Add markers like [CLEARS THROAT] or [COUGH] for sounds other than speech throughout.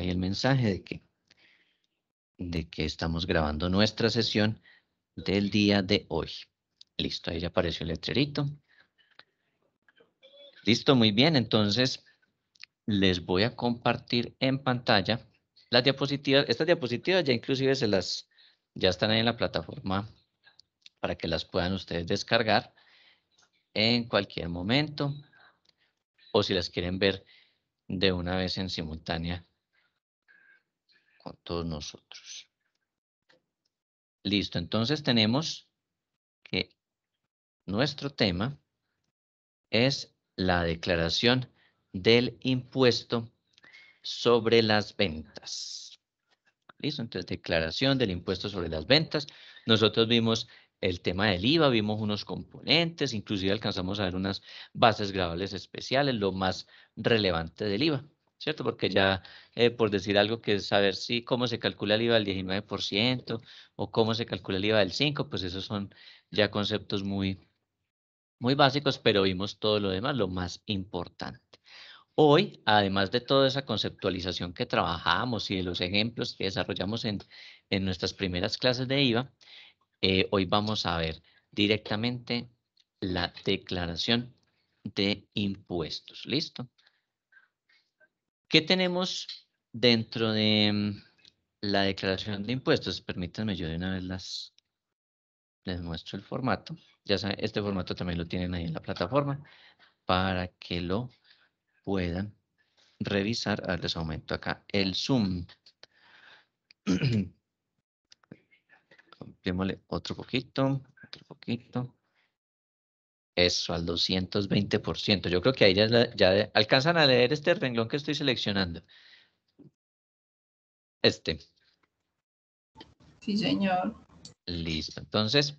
ahí el mensaje de que, de que estamos grabando nuestra sesión del día de hoy. Listo, ahí ya apareció el letrerito. Listo, muy bien. Entonces, les voy a compartir en pantalla las diapositivas. Estas diapositivas ya inclusive se las, ya están ahí en la plataforma para que las puedan ustedes descargar en cualquier momento o si las quieren ver de una vez en simultánea con todos nosotros. Listo, entonces tenemos que nuestro tema es la declaración del impuesto sobre las ventas. Listo, entonces declaración del impuesto sobre las ventas. Nosotros vimos el tema del IVA, vimos unos componentes, inclusive alcanzamos a ver unas bases gravables especiales, lo más relevante del IVA. ¿cierto? Porque ya, eh, por decir algo, que es saber si cómo se calcula el IVA del 19% o cómo se calcula el IVA del 5%, pues esos son ya conceptos muy, muy básicos, pero vimos todo lo demás, lo más importante. Hoy, además de toda esa conceptualización que trabajamos y de los ejemplos que desarrollamos en, nuestras primeras clases de IVA, eh, hoy vamos a ver directamente la declaración de impuestos. ¿Listo? ¿Qué tenemos dentro de mm, la declaración de impuestos? Permítanme, yo de una vez las, les muestro el formato. Ya saben, este formato también lo tienen ahí en la plataforma para que lo puedan revisar. A ah, ver, les aumento acá el zoom. démosle [CLEARS THROAT] otro poquito, otro poquito. Eso, al 220%. Yo creo que ahí ya, alcanzan a leer este renglón que estoy seleccionando. Este. Sí, señor. Listo. Entonces,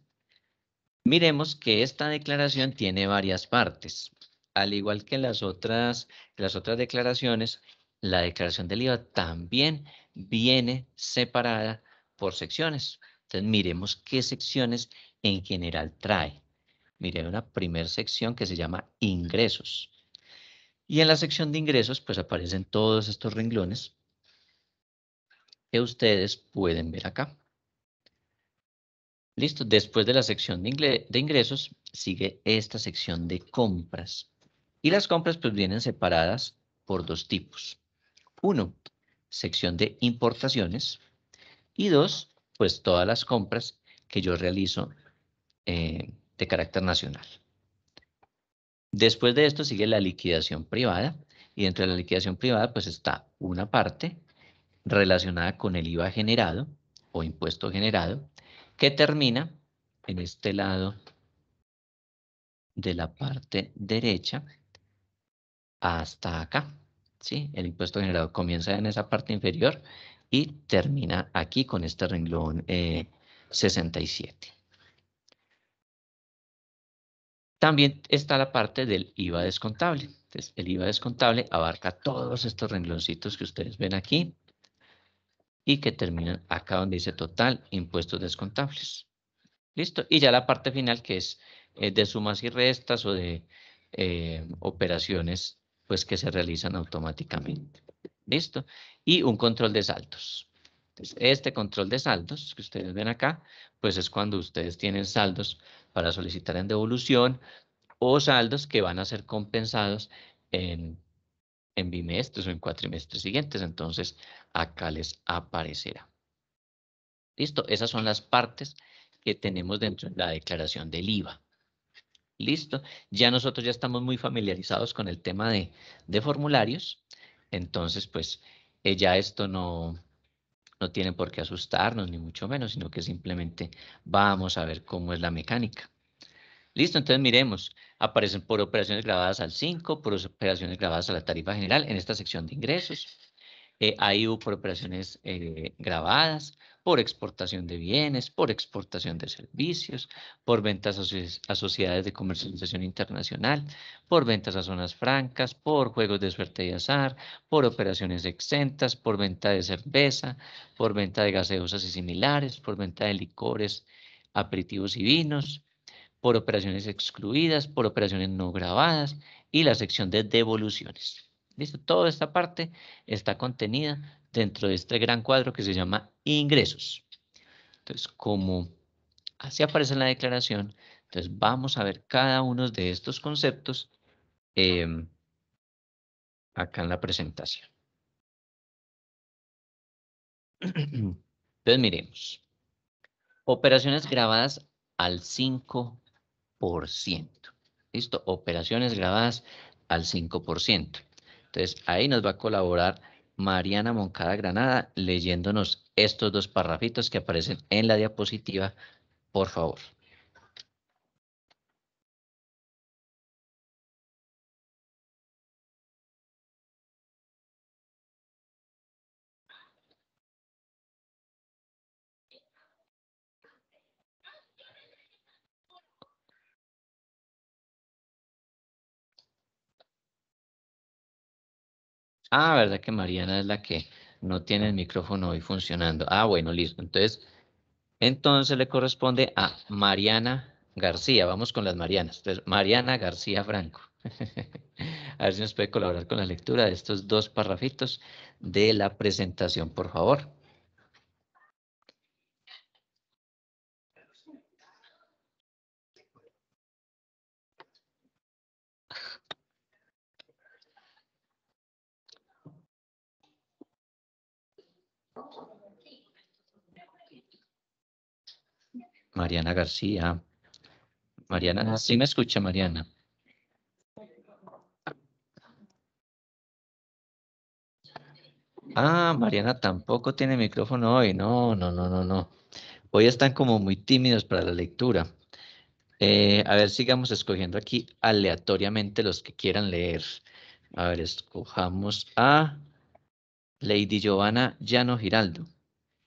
miremos que esta declaración tiene varias partes. Al igual que las otras, las otras declaraciones, la declaración del IVA también viene separada por secciones. Entonces, miremos qué secciones en general trae. Mire, una primera sección que se llama ingresos. Y en la sección de ingresos, pues aparecen todos estos renglones que ustedes pueden ver acá. Listo, después de la sección de, ingresos sigue esta sección de compras. Y las compras pues vienen separadas por dos tipos. Uno, sección de importaciones. Y dos, pues todas las compras que yo realizo eh, de carácter nacional. Después de esto sigue la liquidación privada y dentro de la liquidación privada pues está una parte relacionada con el IVA generado o impuesto generado que termina en este lado de la parte derecha hasta acá. ¿sí? El impuesto generado comienza en esa parte inferior y termina aquí con este renglón 67. Eh, también está la parte del IVA descontable. Entonces, el IVA descontable abarca todos estos rengloncitos que ustedes ven aquí y que terminan acá donde dice total impuestos descontables. Listo. Y ya la parte final que es eh, de sumas y restas o de eh, operaciones pues que se realizan automáticamente. Listo. Y un control de saldos. este control de saldos que ustedes ven acá, pues es cuando ustedes tienen saldos para solicitar en devolución o saldos que van a ser compensados en, en bimestres o en cuatrimestres siguientes. Entonces, acá les aparecerá. Listo, esas son las partes que tenemos dentro de la declaración del IVA. Listo, ya nosotros ya estamos muy familiarizados con el tema de, de formularios. Entonces, pues, eh, ya esto no, no tienen por qué asustarnos, ni mucho menos, sino que simplemente vamos a ver cómo es la mecánica. Listo, entonces miremos, aparecen por operaciones grabadas al 5, por operaciones grabadas a la tarifa general en esta sección de ingresos. Eh, AIU por operaciones eh, grabadas, por exportación de bienes, por exportación de servicios, por ventas a sociedades de comercialización internacional, por ventas a zonas francas, por juegos de suerte y azar, por operaciones exentas, por venta de cerveza, por venta de gaseosas y similares, por venta de licores, aperitivos y vinos, por operaciones excluidas, por operaciones no grabadas y la sección de devoluciones. Listo, toda esta parte está contenida dentro de este gran cuadro que se llama ingresos. Entonces, como así aparece en la declaración, entonces vamos a ver cada uno de estos conceptos em, acá en la presentación. Entonces, miremos. Operaciones grabadas al 5%. ¿Listo? Operaciones grabadas al 5%. Entonces ahí nos va a colaborar Mariana Moncada Granada leyéndonos estos dos parrafitos que aparecen en la diapositiva, por favor. Ah, ¿verdad que Mariana es la que no tiene el micrófono hoy funcionando? Ah, bueno, listo. Entonces, entonces le corresponde a Mariana García. Vamos con las Marianas. Entonces, Mariana García Franco. [LAUGHS] a ver si nos puede colaborar con la lectura de estos dos parrafitos de la presentación, por favor. Mariana García. Mariana, ¿sí me escucha Mariana? Ah, Mariana tampoco tiene micrófono hoy. No, no, no, no, no. Hoy están como muy tímidos para la lectura. Eh, a ver, sigamos escogiendo aquí aleatoriamente los que quieran leer. A ver, escojamos a Lady Giovanna Llano Giraldo.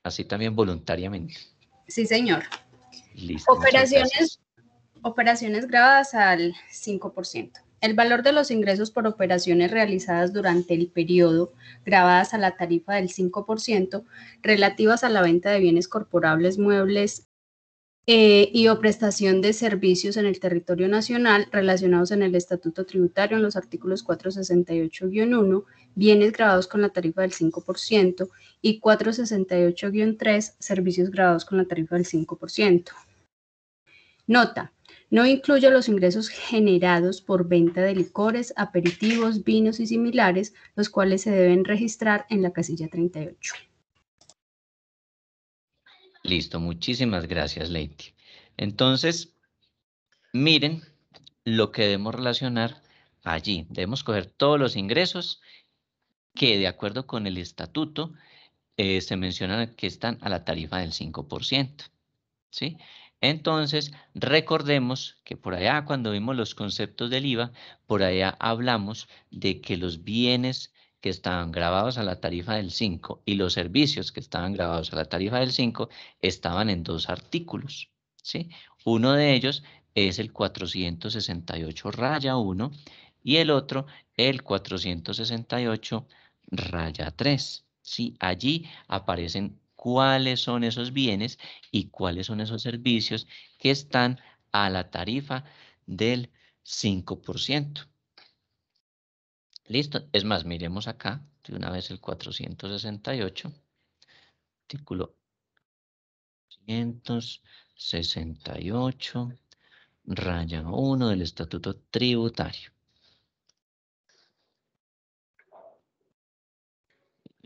Así también voluntariamente. Sí, señor operaciones, operaciones grabadas al 5%. El valor de los ingresos por operaciones realizadas durante el periodo grabadas a la tarifa del 5% relativas a la venta de bienes corporables muebles eh, y o prestación de servicios en el territorio nacional relacionados en el Estatuto Tributario en los artículos 468-1, bienes grabados con la tarifa del 5% y 468-3, servicios grabados con la tarifa del 5%. Nota. No incluye los ingresos generados por venta de licores, aperitivos, vinos y similares, los cuales se deben registrar en la casilla 38. Listo, muchísimas gracias, Leite. Entonces, miren lo que debemos relacionar allí. Debemos coger todos los ingresos que de acuerdo con el estatuto eh, se mencionan que están a la tarifa del 5%. ¿sí? Entonces, recordemos que por allá cuando vimos los conceptos del IVA, por allá hablamos de que los bienes que estaban grabados a la tarifa del 5 y los servicios que estaban grabados a la tarifa del 5 estaban en dos artículos. ¿sí? Uno de ellos es el 468 raya 1 y el otro el 468 raya 3. ¿sí? Allí aparecen cuáles son esos bienes y cuáles son esos servicios que están a la tarifa del 5%. Listo. Es más, miremos acá de una vez el 468, artículo 468, raya 1 del Estatuto Tributario.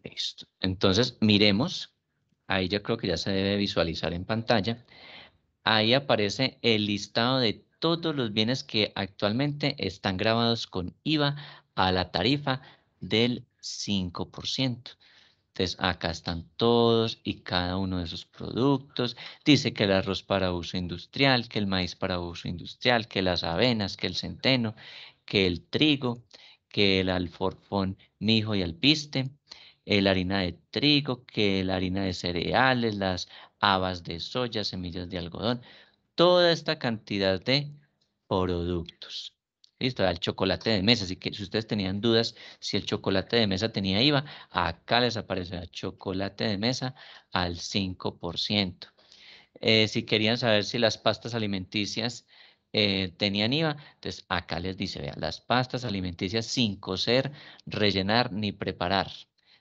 Listo. Entonces, miremos. Ahí ya creo que ya se debe visualizar en pantalla. Ahí aparece el listado de todos los bienes que actualmente están grabados con IVA a la tarifa del 5%. Entonces, acá están todos y cada uno de esos productos. Dice que el arroz para uso industrial, que el maíz para uso industrial, que las avenas, que el centeno, que el trigo, que el alforfón, mijo y alpiste, la harina de trigo, que la harina de cereales, las habas de soya, semillas de algodón. Toda esta cantidad de productos. Listo, el chocolate de mesa. Así que si ustedes tenían dudas si el chocolate de mesa tenía IVA, acá les el chocolate de mesa al 5%. Eh, si querían saber si las pastas alimenticias eh, tenían IVA, entonces acá les dice, vean, las pastas alimenticias sin cocer, rellenar ni preparar,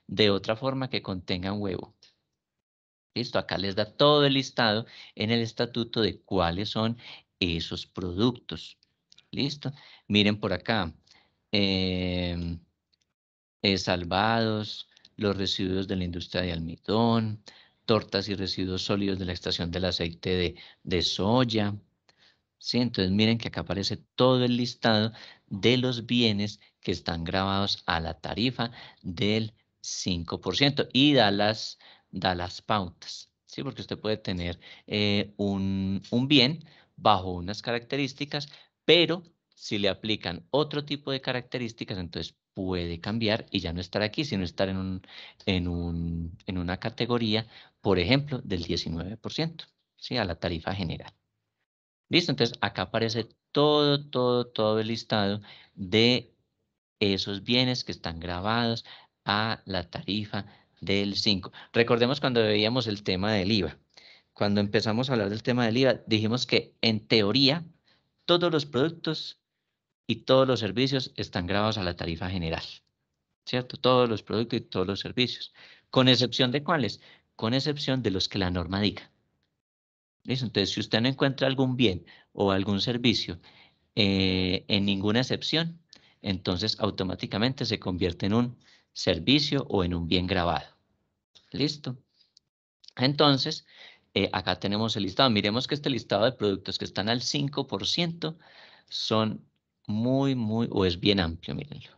de otra forma que contengan huevo. Listo, acá les da todo el listado en el estatuto de cuáles son esos productos. Listo. Miren por acá. Em, eh, salvados, los residuos de la industria de almidón, tortas y residuos sólidos de la extracción del aceite de, soya. ¿Sí? Entonces miren que acá aparece todo el listado de los bienes que están grabados a la tarifa del 5% y da las, da las pautas. ¿sí? Porque usted puede tener eh, un bien bajo unas características, pero si le aplican otro tipo de características, entonces puede cambiar y ya no estar aquí, sino estar en, un, en, un, en una categoría, por ejemplo, del 19%, ¿sí? a la tarifa general. Listo, entonces acá aparece todo, todo, todo el listado de esos bienes que están grabados a la tarifa del 5. Recordemos cuando veíamos el tema del IVA. Cuando empezamos a hablar del tema del IVA, dijimos que en teoría todos los productos y todos los servicios están grabados a la tarifa general, ¿cierto? Todos los productos y todos los servicios, con excepción de cuáles, con excepción de los que la norma diga. Entonces, si usted no encuentra algún bien o algún servicio eh, en ninguna excepción, entonces automáticamente se convierte en un servicio o en un bien grabado. ¿Listo? Entonces, eh, acá tenemos el listado. Miremos que este listado de productos que están al 5% son muy, muy, o es bien amplio, mírenlo.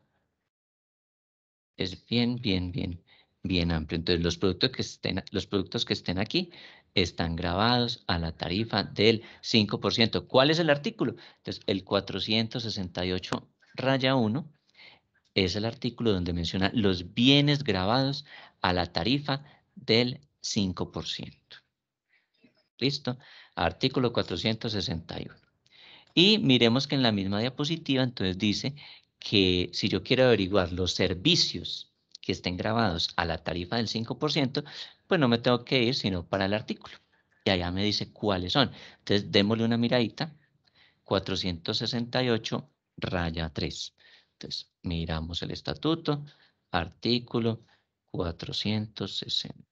Es bien, bien, bien, bien amplio. Entonces, los productos que estén, los productos que estén aquí están grabados a la tarifa del 5%. ¿Cuál es el artículo? Entonces, el 468 raya 1 es el artículo donde menciona los bienes grabados a la tarifa del 5%. ¿Listo? Artículo 461. Y miremos que en la misma diapositiva entonces dice que si yo quiero averiguar los servicios que estén grabados a la tarifa del 5%, pues no me tengo que ir sino para el artículo. Y allá me dice cuáles son. Entonces démosle una miradita. 468 raya 3. Entonces miramos el estatuto, artículo 460.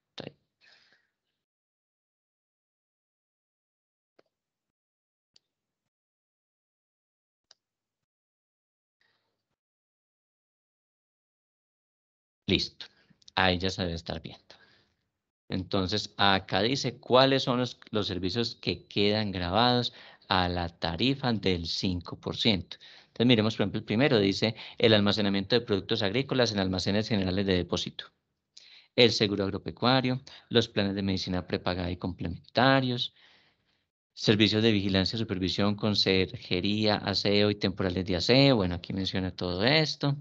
Listo. Ahí ya se debe estar viendo. Entonces, acá dice cuáles son los, servicios que quedan grabados a la tarifa del 5%. Entonces miremos, por ejemplo, el primero dice el almacenamiento de productos agrícolas en almacenes generales de depósito, el seguro agropecuario, los planes de medicina prepagada y complementarios, servicios de vigilancia, supervisión, conserjería, aseo y temporales de aseo. Bueno, aquí menciona todo esto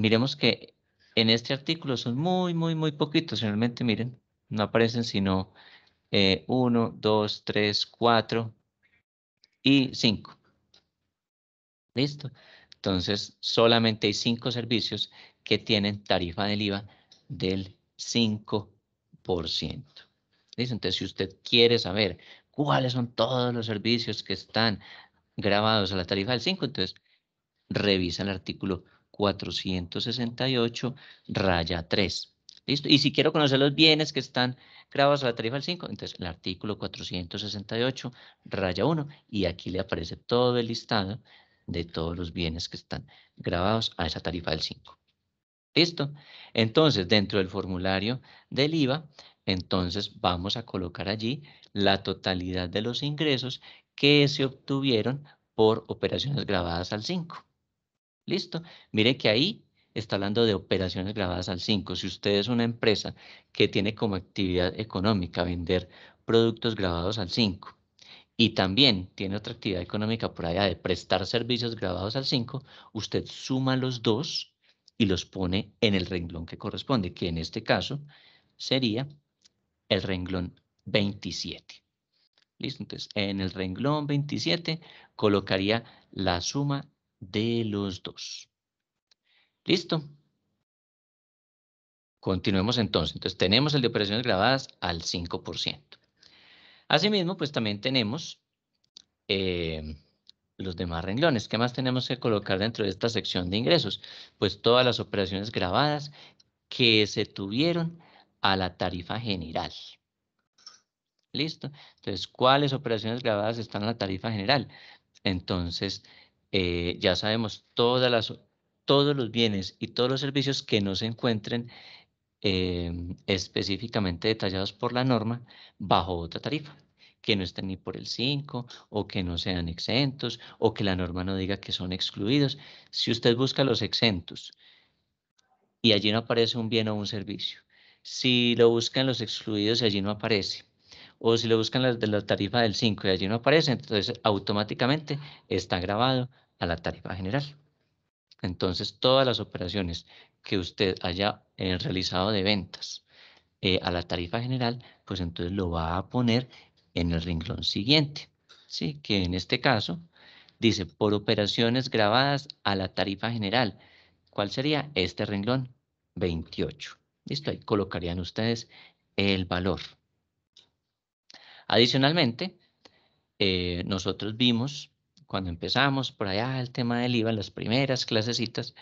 miremos que en este artículo son muy, muy, muy poquitos. Realmente, miren, no aparecen sino eh, uno, dos, tres, cuatro y cinco. ¿Listo? Entonces, solamente hay cinco servicios que tienen tarifa del IVA del 5%. ¿Listo? Entonces, si usted quiere saber cuáles son todos los servicios que están grabados a la tarifa del 5, entonces revisa el artículo 468 raya 3. ¿Listo? Y si quiero conocer los bienes que están grabados a la tarifa del 5, entonces el artículo 468 raya 1 y aquí le aparece todo el listado de todos los bienes que están grabados a esa tarifa del 5. ¿Listo? Entonces, dentro del formulario del IVA, entonces vamos a colocar allí la totalidad de los ingresos que se obtuvieron por operaciones grabadas al 5. Listo. Mire que ahí está hablando de operaciones grabadas al 5. Si usted es una empresa que tiene como actividad económica vender productos grabados al 5 y también tiene otra actividad económica por allá de prestar servicios grabados al 5, usted suma los dos y los pone en el renglón que corresponde, que en este caso sería el renglón 27. Listo, entonces en el renglón 27 colocaría la suma de los dos. ¿Listo? Continuemos entonces. Entonces tenemos el de operaciones grabadas al 5%. Asimismo, pues también tenemos eh, los demás renglones. ¿Qué más tenemos que colocar dentro de esta sección de ingresos? Pues todas las operaciones grabadas que se tuvieron a la tarifa general. ¿Listo? Entonces, ¿cuáles operaciones grabadas están a la tarifa general? Entonces, eh, ya sabemos todas las, todos los bienes y todos los servicios que no se encuentren em, específicamente detallados por la norma bajo otra tarifa, que no estén ni por el 5 o que no sean exentos o que la norma no diga que son excluidos. Si usted busca los exentos y allí no aparece un bien o un servicio, si lo buscan los excluidos y allí no aparece, o si lo buscan las de la tarifa del 5 y allí no aparece, entonces automáticamente está grabado a la tarifa general. Entonces, todas las operaciones que usted haya eh, realizado de ventas eh, a la tarifa general, pues entonces lo va a poner en el renglón siguiente, ¿sí? que en este caso dice por operaciones grabadas a la tarifa general. ¿Cuál sería este renglón? 28. Listo, ahí colocarían ustedes el valor. Adicionalmente, eh, nosotros vimos cuando empezamos por allá el tema del IVA, las primeras clasecitas,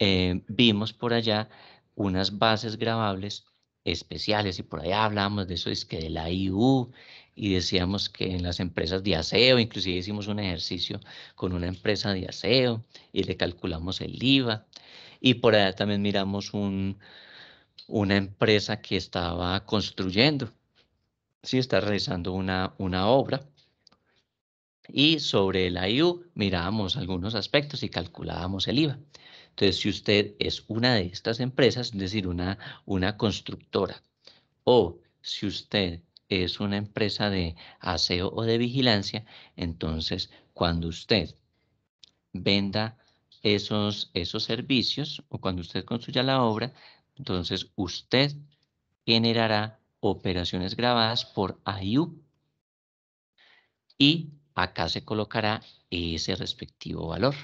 eh, vimos por allá unas bases grabables especiales y por allá hablamos de eso, es que de la IU y decíamos que en las empresas de aseo, inclusive hicimos un ejercicio con una empresa de aseo y le calculamos el IVA y por allá también miramos un, una empresa que estaba construyendo si está realizando una, una obra. Y sobre la IU mirábamos algunos aspectos y calculábamos el IVA. Entonces, si usted es una de estas empresas, es decir, una, una constructora, o si usted es una empresa de aseo o de vigilancia, entonces cuando usted venda esos, esos servicios o cuando usted construya la obra, entonces usted generará operaciones grabadas por IU. Y acá se colocará ese respectivo valor.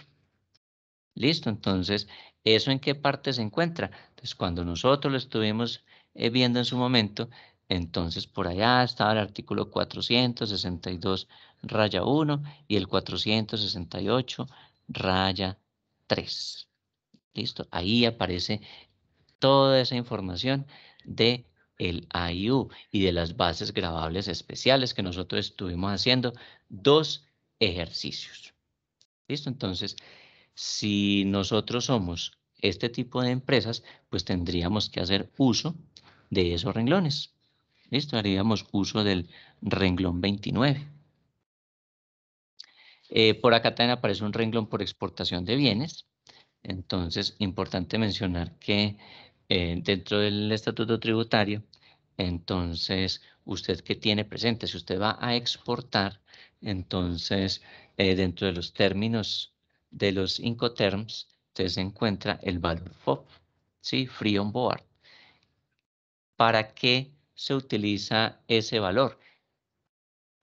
Listo, entonces, ¿eso en qué parte se encuentra? Entonces, cuando nosotros lo estuvimos eh, viendo en su momento, entonces por allá estaba el artículo 462 raya 1 y el 468 raya 3. Listo, ahí aparece toda esa información de el IU y de las bases grabables especiales que nosotros estuvimos haciendo dos ejercicios. ¿Listo? Entonces, si nosotros somos este tipo de empresas, pues tendríamos que hacer uso de esos renglones. ¿Listo? Haríamos uso del renglón 29. Eh, por acá también aparece un renglón por exportación de bienes. Entonces, importante mencionar que eh, dentro del estatuto tributario, entonces usted que tiene presente, si usted va a exportar, entonces eh, dentro de los términos de los Incoterms, usted se encuentra el valor FOB, ¿sí? Free on Board. ¿Para qué se utiliza ese valor?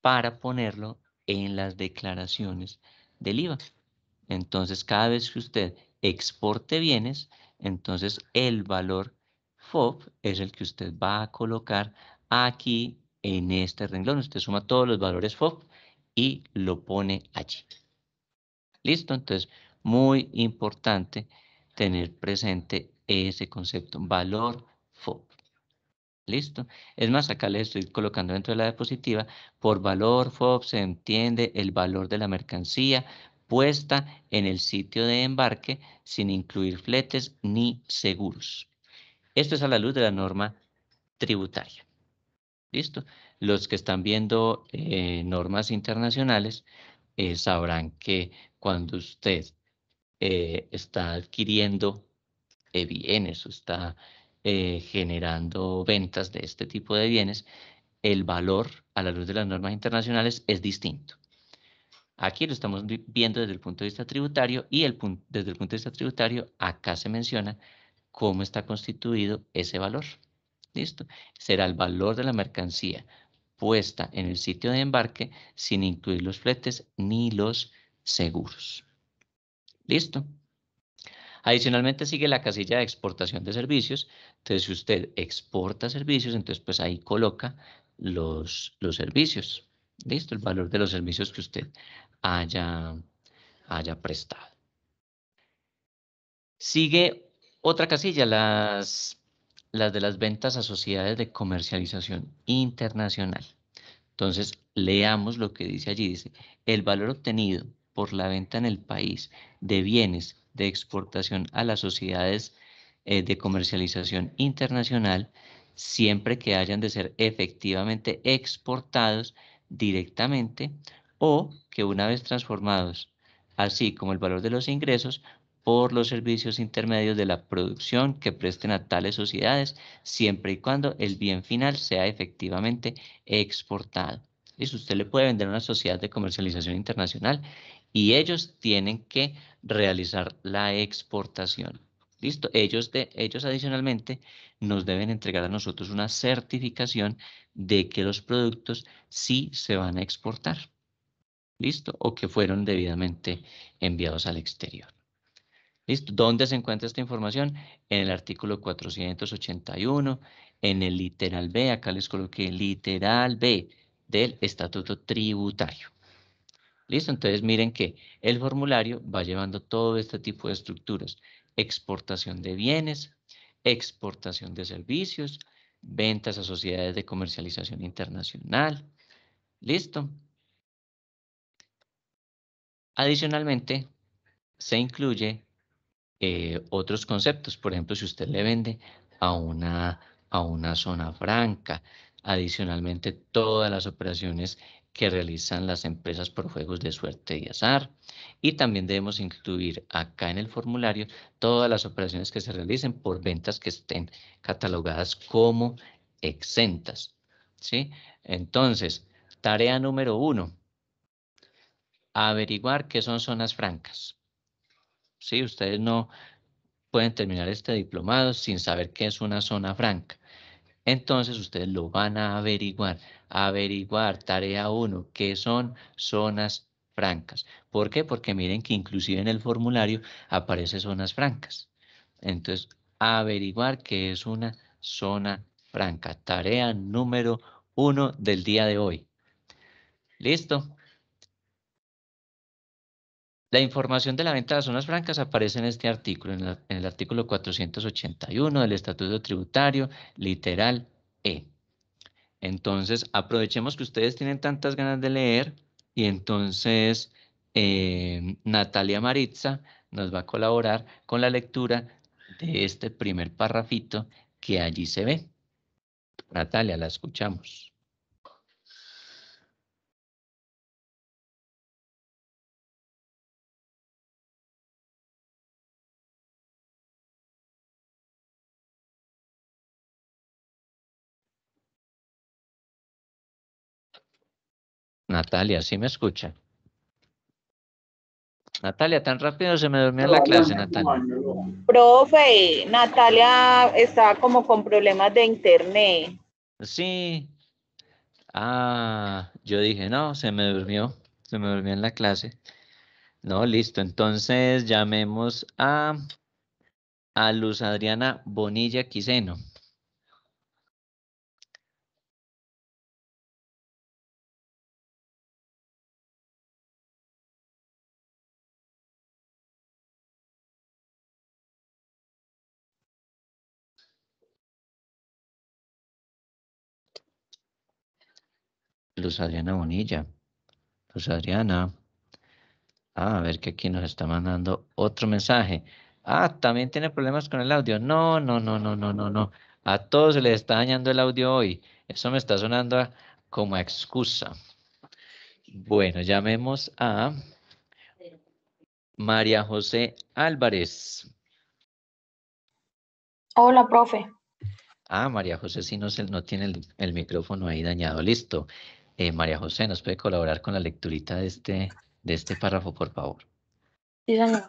Para ponerlo en las declaraciones del IVA. Entonces, cada vez que usted exporte bienes, entonces, el valor FOB es el que usted va a colocar aquí en este renglón. Usted suma todos los valores FOB y lo pone allí. ¿Listo? Entonces, muy importante tener presente ese concepto, valor FOB. ¿Listo? Es más, acá le estoy colocando dentro de la diapositiva, por valor FOB se entiende el valor de la mercancía, puesta en el sitio de embarque sin incluir fletes ni seguros. Esto es a la luz de la norma tributaria. ¿Listo? Los que están viendo eh, normas internacionales eh, sabrán que cuando usted eh, está adquiriendo bienes o está generando ventas de este tipo de bienes, el valor a la luz de las normas internacionales es distinto. Aquí lo estamos viendo desde el punto de vista tributario y el desde el punto de vista tributario acá se menciona cómo está constituido ese valor. ¿Listo? Será el valor de la mercancía puesta en el sitio de embarque sin incluir los fletes ni los seguros. ¿Listo? Adicionalmente sigue la casilla de exportación de servicios. Entonces, si usted exporta servicios, entonces pues ahí coloca los, los servicios. ¿Listo? El valor de los servicios que usted haya, prestado. Sigue otra casilla, las, las de las ventas a sociedades de comercialización internacional. Entonces, leamos lo que dice allí. Dice, el valor obtenido por la venta en el país de bienes de exportación a las sociedades eh, de comercialización internacional, siempre que hayan de ser efectivamente exportados directamente o que una vez transformados, así como el valor de los ingresos, por los servicios intermedios de la producción que presten a tales sociedades, siempre y cuando el bien final sea efectivamente exportado. Es usted le puede vender a una sociedad de comercialización internacional y ellos tienen que realizar la exportación. Listo, ellos, de, ellos adicionalmente nos deben entregar a nosotros una certificación de que los productos sí se van a exportar. ¿Listo? O que fueron debidamente enviados al exterior. ¿Listo? ¿Dónde se encuentra esta información? En el artículo 481, en el literal B, acá les coloqué literal B del Estatuto Tributario. ¿Listo? Entonces miren que el formulario va llevando todo este tipo de estructuras. Exportación de bienes, exportación de servicios, ventas a sociedades de comercialización internacional. ¿Listo? Adicionalmente, se incluye eh, otros conceptos. Por ejemplo, si usted le vende a una, a una zona franca, adicionalmente todas las operaciones que realizan las empresas por juegos de suerte y azar. Y también debemos incluir acá en el formulario todas las operaciones que se realicen por ventas que estén catalogadas como exentas. Entonces, tarea número uno, averiguar qué son zonas francas. Si ustedes no pueden terminar este diplomado sin saber qué es una zona franca. Entonces ustedes lo van a averiguar. Averiguar, tarea 1, qué son zonas francas. ¿Por qué? Porque miren que inclusive en el formulario aparece zonas francas. Entonces, averiguar qué es una zona franca. Tarea número uno del día de hoy. ¿Listo? La información de la venta de las zonas francas aparece en este artículo, en, el artículo 481 del Estatuto Tributario, literal E. Entonces, aprovechemos que ustedes tienen tantas ganas de leer y entonces eh, Natalia Maritza nos va a colaborar con la lectura de este primer parrafito que allí se ve. Natalia, la escuchamos. Natalia, ¿sí me escucha? Natalia, tan rápido se me durmió en la clase, Natalia. Profe, Natalia está como con problemas de internet. Sí. Ah, yo dije, no, se me durmió, se me durmió en la clase. No, listo. Entonces llamemos a, a Luz Adriana Bonilla Quiseno. Luz Adriana Bonilla. Luz Adriana. Ah, a ver que aquí nos está mandando otro mensaje. Ah, también tiene problemas con el audio. No, no, no, no, no, no, no. A todos se les está dañando el audio hoy. Eso me está sonando como excusa. Bueno, llamemos a María José Álvarez. Hola, profe. Ah, María José, sí, no, tiene el micrófono ahí dañado. Listo. Eh, María José, ¿nos puede colaborar con la lecturita de este, de este párrafo, por favor? Sí, señor.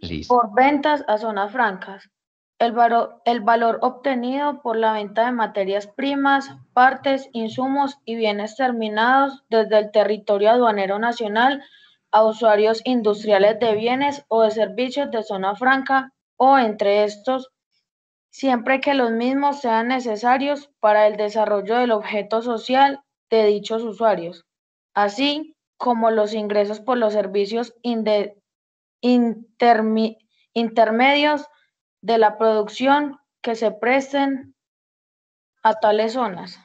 Listo. Por ventas a zonas francas. El, el valor obtenido por la venta de materias primas, partes, insumos y bienes terminados desde el territorio aduanero nacional a usuarios industriales de bienes o de servicios de zona franca o entre estos, siempre que los mismos sean necesarios para el desarrollo del objeto social de dichos usuarios, así como los ingresos por los servicios intermedios de la producción que se presten a tales zonas.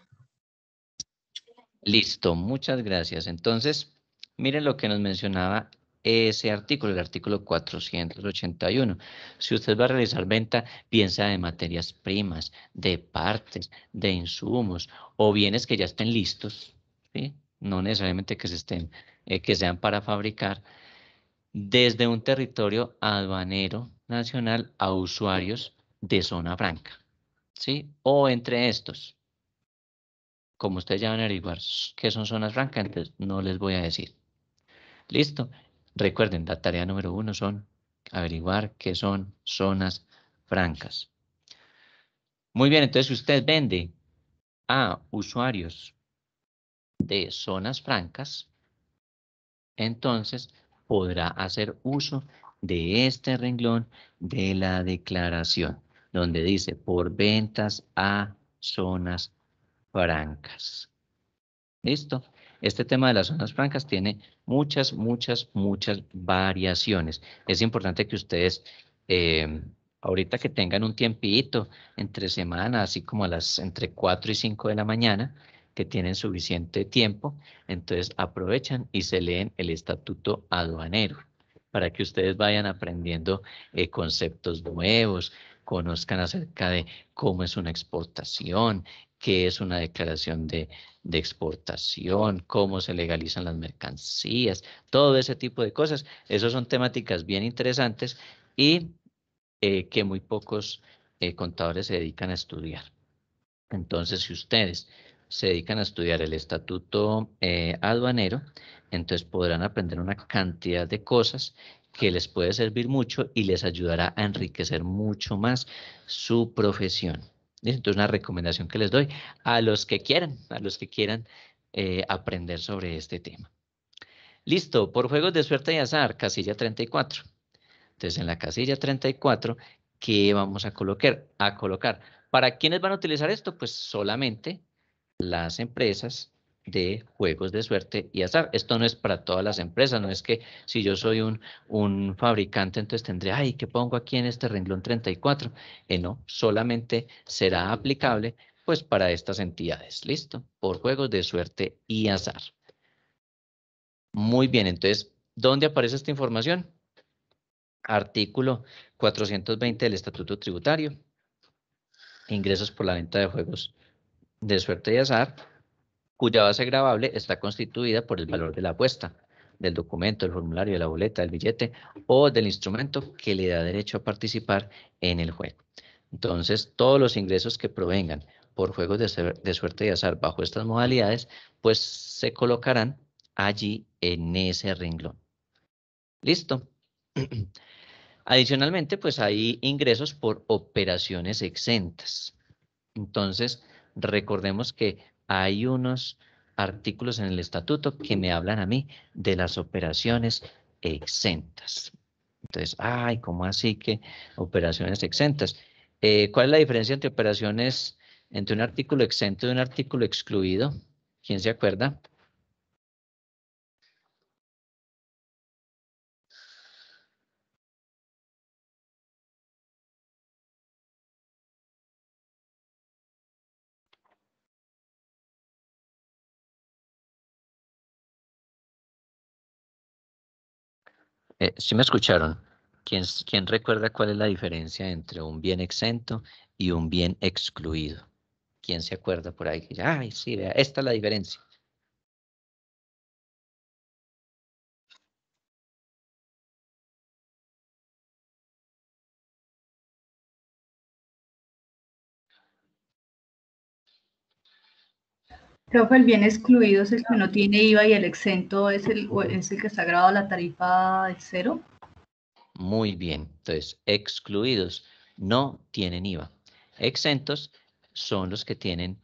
Listo, muchas gracias. Entonces, miren lo que nos mencionaba ese artículo, el artículo 481. Si usted va a realizar venta, piensa de materias primas, de partes, de insumos o bienes que ya estén listos, no necesariamente que, se estén, eh, que sean para fabricar, desde un territorio aduanero nacional a usuarios de zona franca. ¿sí? O entre estos. Como ustedes ya van a averiguar qué son zonas francas, entonces no les voy a decir. Listo. Recuerden, la tarea número uno son averiguar qué son zonas francas. Muy bien, entonces si usted vende a usuarios de zonas francas, entonces podrá hacer uso de este renglón de la declaración, donde dice por ventas a zonas francas. ¿Listo? Este tema de las zonas francas tiene muchas, muchas, muchas variaciones. Es importante que ustedes, eh, ahorita que tengan un tiempito entre semana, así como a las entre 4 y 5 de la mañana, que tienen suficiente tiempo, entonces aprovechan y se leen el estatuto aduanero para que ustedes vayan aprendiendo eh, conceptos nuevos, conozcan acerca de cómo es una exportación, qué es una declaración de, exportación, cómo se legalizan las mercancías, todo ese tipo de cosas. Esas son temáticas bien interesantes y eh, que muy pocos eh, contadores se dedican a estudiar. Entonces, si ustedes se dedican a estudiar el estatuto eh, aduanero, entonces podrán aprender una cantidad de cosas que les puede servir mucho y les ayudará a enriquecer mucho más su profesión. Entonces, una recomendación que les doy a los que quieran, a los que quieran eh, aprender sobre este tema. Listo, por juegos de suerte y azar, casilla 34. Entonces, en la casilla 34, ¿qué vamos a colocar? A colocar. ¿Para quiénes van a utilizar esto? Pues solamente las empresas de juegos de suerte y azar. Esto no es para todas las empresas, no es que si yo soy un, un fabricante, entonces tendré, ay, ¿qué pongo aquí en este renglón 34? Eh, no, solamente será aplicable pues para estas entidades, ¿listo? Por juegos de suerte y azar. Muy bien, entonces, ¿dónde aparece esta información? Artículo 420 del Estatuto Tributario, ingresos por la venta de juegos de suerte y azar, cuya base grabable está constituida por el valor de la apuesta, del documento, el formulario, de la boleta, del billete o del instrumento que le da derecho a participar en el juego. Entonces, todos los ingresos que provengan por juegos de, de suerte y azar bajo estas modalidades, pues se colocarán allí en ese renglón. Listo. Adicionalmente, pues hay ingresos por operaciones exentas. Entonces, recordemos que hay unos artículos en el estatuto que me hablan a mí de las operaciones exentas. Entonces, ay, ¿cómo así que operaciones exentas? Eh, ¿Cuál es la diferencia entre operaciones, entre un artículo exento y un artículo excluido? ¿Quién se acuerda? Eh, si me escucharon, ¿Quién, ¿quién recuerda cuál es la diferencia entre un bien exento y un bien excluido? ¿Quién se acuerda por ahí? Ay, sí, vea, esta es la diferencia. que el bien excluido es el que no tiene IVA y el exento es el, es el que está grabado a la tarifa de cero. Muy bien, entonces excluidos no tienen IVA. Exentos son los que tienen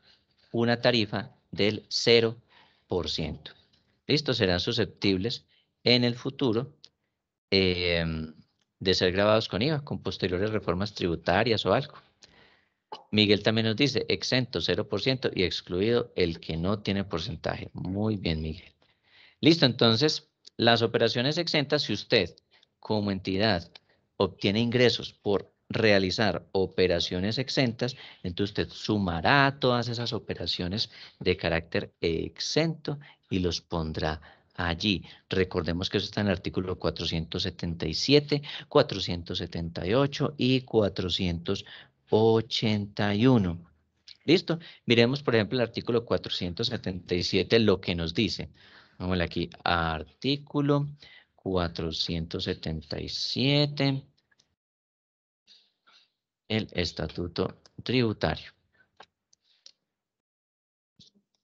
una tarifa del 0%. Listo, serán susceptibles en el futuro eh, de ser grabados con IVA, con posteriores reformas tributarias o algo. Miguel también nos dice, exento 0% y excluido el que no tiene porcentaje. Muy bien, Miguel. Listo, entonces, las operaciones exentas, si usted como entidad obtiene ingresos por realizar operaciones exentas, entonces usted sumará todas esas operaciones de carácter exento y los pondrá allí. Recordemos que eso está en el artículo 477, 478 y 400. 81. ¿Listo? Miremos, por ejemplo, el artículo 477, lo que nos dice. Vamos aquí, artículo 477, el estatuto tributario.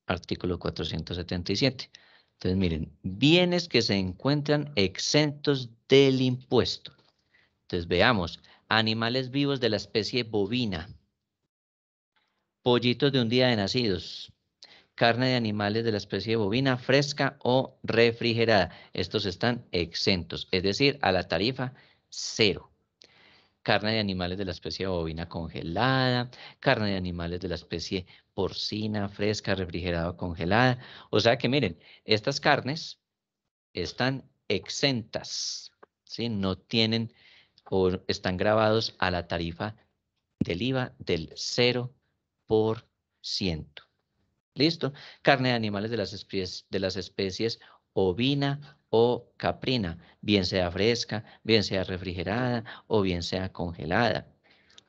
Artículo 477. Entonces, miren, bienes que se encuentran exentos del impuesto. Entonces, veamos, animales vivos de la especie bovina, pollitos de un día de nacidos, carne de animales de la especie bovina fresca o refrigerada. Estos están exentos, es decir, a la tarifa cero. Carne de animales de la especie bovina congelada, carne de animales de la especie porcina fresca, refrigerada o congelada. O sea que miren, estas carnes están exentas, ¿sí? no tienen o están grabados a la tarifa del IVA del 0%. ¿Listo? Carne de animales de las especies, de las especies ovina o caprina, bien sea fresca, bien sea refrigerada o bien sea congelada.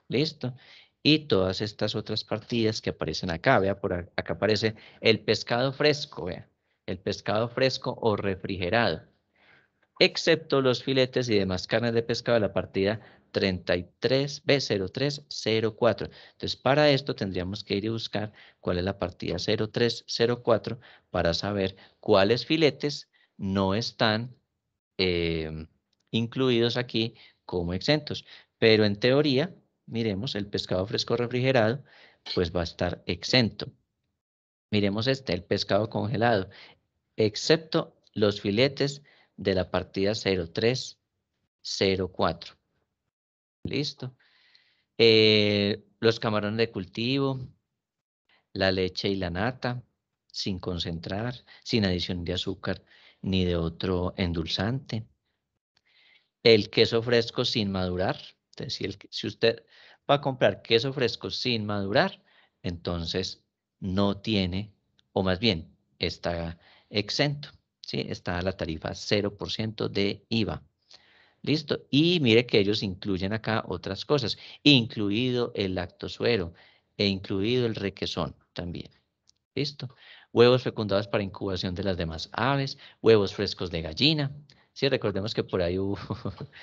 ¿Listo? Y todas estas otras partidas que aparecen acá, vea, por acá aparece el pescado fresco, vea, el pescado fresco o refrigerado excepto los filetes y demás carnes de pescado de la partida 33B0304. Entonces, para esto tendríamos que ir a buscar cuál es la partida 0304 para saber cuáles filetes no están em, incluidos aquí como exentos. Pero en teoría, miremos, el pescado fresco refrigerado, pues va a estar exento. Miremos este, el pescado congelado, excepto los filetes de la partida 0304. Listo. Eh, los camarones de cultivo, la leche y la nata, sin concentrar, sin adición de azúcar ni de otro endulzante. El queso fresco sin madurar. si, si usted va a comprar queso fresco sin madurar, entonces no tiene, o más bien, está exento. ¿sí? Está la tarifa 0% de IVA. Listo. Y mire que ellos incluyen acá otras cosas, incluido el lactosuero e incluido el requesón también. Listo. Huevos fecundados para incubación de las demás aves, huevos frescos de gallina. Sí, recordemos que por ahí hubo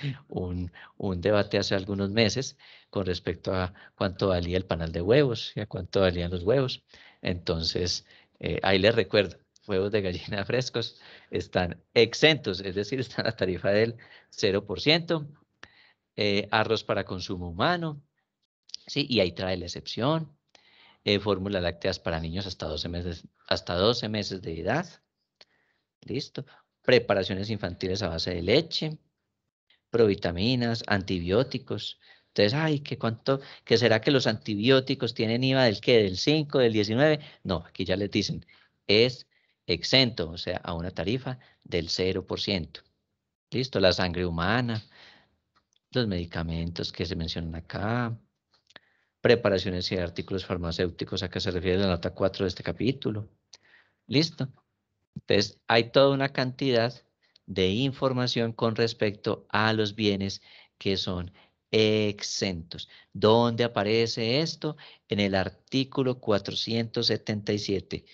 [LAUGHS] un, debate hace algunos meses con respecto a cuánto valía el panal de huevos y a cuánto valían los huevos. Entonces, eh, ahí les recuerdo, huevos de gallina [LAUGHS] frescos están exentos, es decir, [LAUGHS] están a la tarifa del 0%, eh, arroz para consumo humano, ¿sí? y ahí trae la excepción, eh, fórmulas lácteas para niños hasta 12, meses, hasta 12 meses de edad, listo, preparaciones infantiles a base de leche, provitaminas, antibióticos, entonces, ay, ¿qué cuánto, qué será que los antibióticos tienen IVA del qué, del 5, del 19. No, aquí ya les dicen, es exento, o sea, a una tarifa del 0%. Listo, la sangre humana, los medicamentos que se mencionan acá, preparaciones y artículos farmacéuticos a que se refiere la nota 4 de este capítulo. Listo. Entonces, hay toda una cantidad de información con respecto a los bienes que son exentos. ¿Dónde aparece esto? En el artículo 477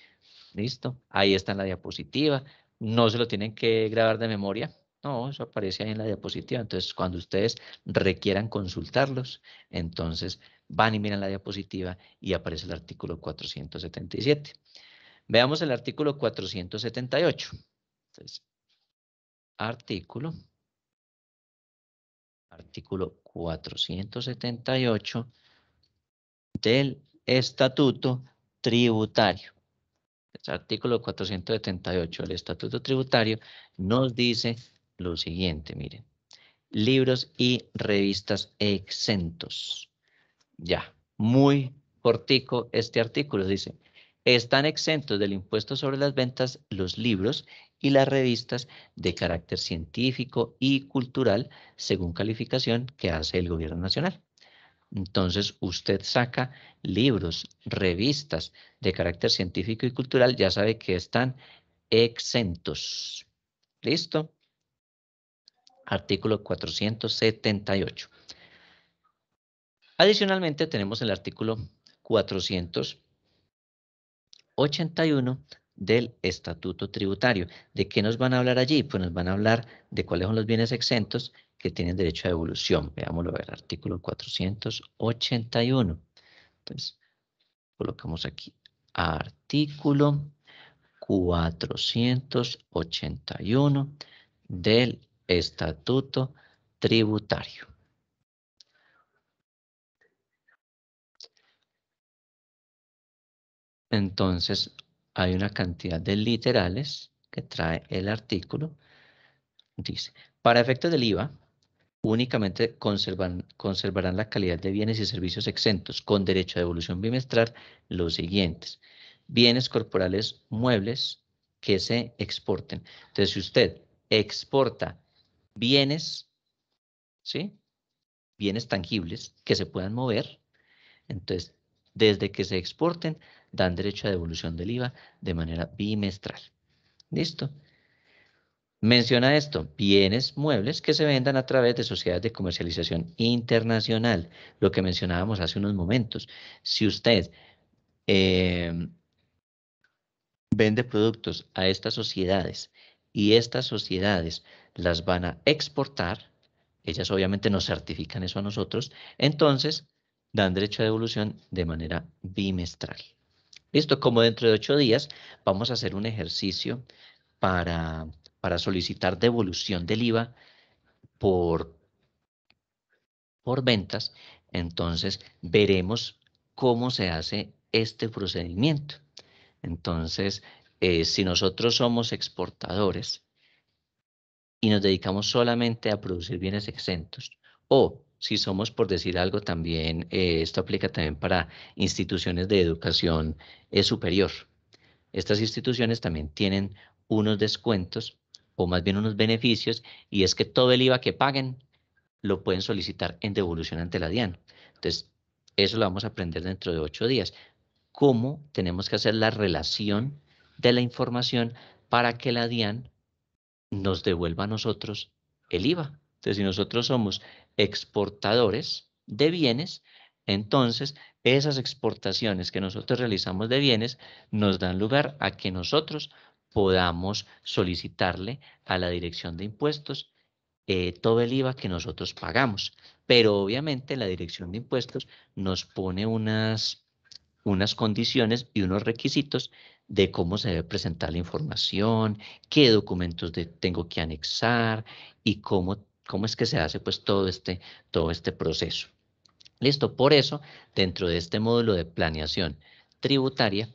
Listo, ahí está en la diapositiva. No se lo tienen que grabar de memoria. No, eso aparece ahí en la diapositiva. Entonces, cuando ustedes requieran consultarlos, entonces van y miran la diapositiva y aparece el artículo 477. Veamos el artículo 478. Entonces, artículo, artículo 478 del Estatuto Tributario. El pues, artículo 478 del Estatuto Tributario nos dice lo siguiente, miren. Libros y revistas exentos. Ya, muy cortico este artículo, dice. Están exentos del impuesto sobre las ventas los libros y las revistas de carácter científico y cultural según calificación que hace el gobierno nacional. Entonces usted saca libros, revistas de carácter científico y cultural, ya sabe que están exentos. ¿Listo? Artículo 478. Adicionalmente tenemos el artículo 481 del Estatuto Tributario. ¿De qué nos van a hablar allí? Pues nos van a hablar de cuáles son los bienes exentos que tienen derecho a devolución. Veámoslo ver, artículo 481. Entonces, pues, colocamos aquí artículo 481 del Estatuto Tributario. Entonces, hay una cantidad de literales que trae el artículo. Dice, para efectos del IVA, únicamente conservarán la calidad de bienes y servicios exentos con derecho a devolución bimestral los siguientes. Bienes corporales muebles que se exporten. Entonces, si usted exporta bienes, ¿sí? Bienes tangibles que se puedan mover, entonces, desde que se exporten, dan derecho a devolución del IVA de manera bimestral. ¿Listo? Menciona esto, bienes muebles que se vendan a través de sociedades de comercialización internacional, lo que mencionábamos hace unos momentos. Si usted eh, vende productos a estas sociedades y estas sociedades las van a exportar, ellas obviamente nos certifican eso a nosotros, entonces dan derecho a devolución de manera bimestral. Listo, como dentro de ocho días vamos a hacer un ejercicio para para solicitar devolución del IVA por, por ventas, entonces veremos cómo se hace este procedimiento. Entonces, eh, si nosotros somos exportadores y nos dedicamos solamente a producir bienes exentos, o si somos, por decir algo, también, eh, esto aplica también para instituciones de educación eh, superior. Estas instituciones también tienen unos descuentos o más bien unos beneficios, y es que todo el IVA que paguen lo pueden solicitar en devolución ante la DIAN. Entonces, eso lo vamos a aprender dentro de ocho días. Cómo tenemos que hacer la relación de la información para que la DIAN nos devuelva a nosotros el IVA. Entonces, si nosotros somos exportadores de bienes, entonces esas exportaciones que nosotros realizamos de bienes nos dan lugar a que nosotros podamos solicitarle a la dirección de impuestos eh, todo el IVA que nosotros pagamos. Pero obviamente la dirección de impuestos nos pone unas, unas condiciones y unos requisitos de cómo se debe presentar la información, qué documentos de, tengo que anexar y cómo, cómo es que se hace pues todo este, todo este proceso. Listo, por eso dentro de este módulo de planeación tributaria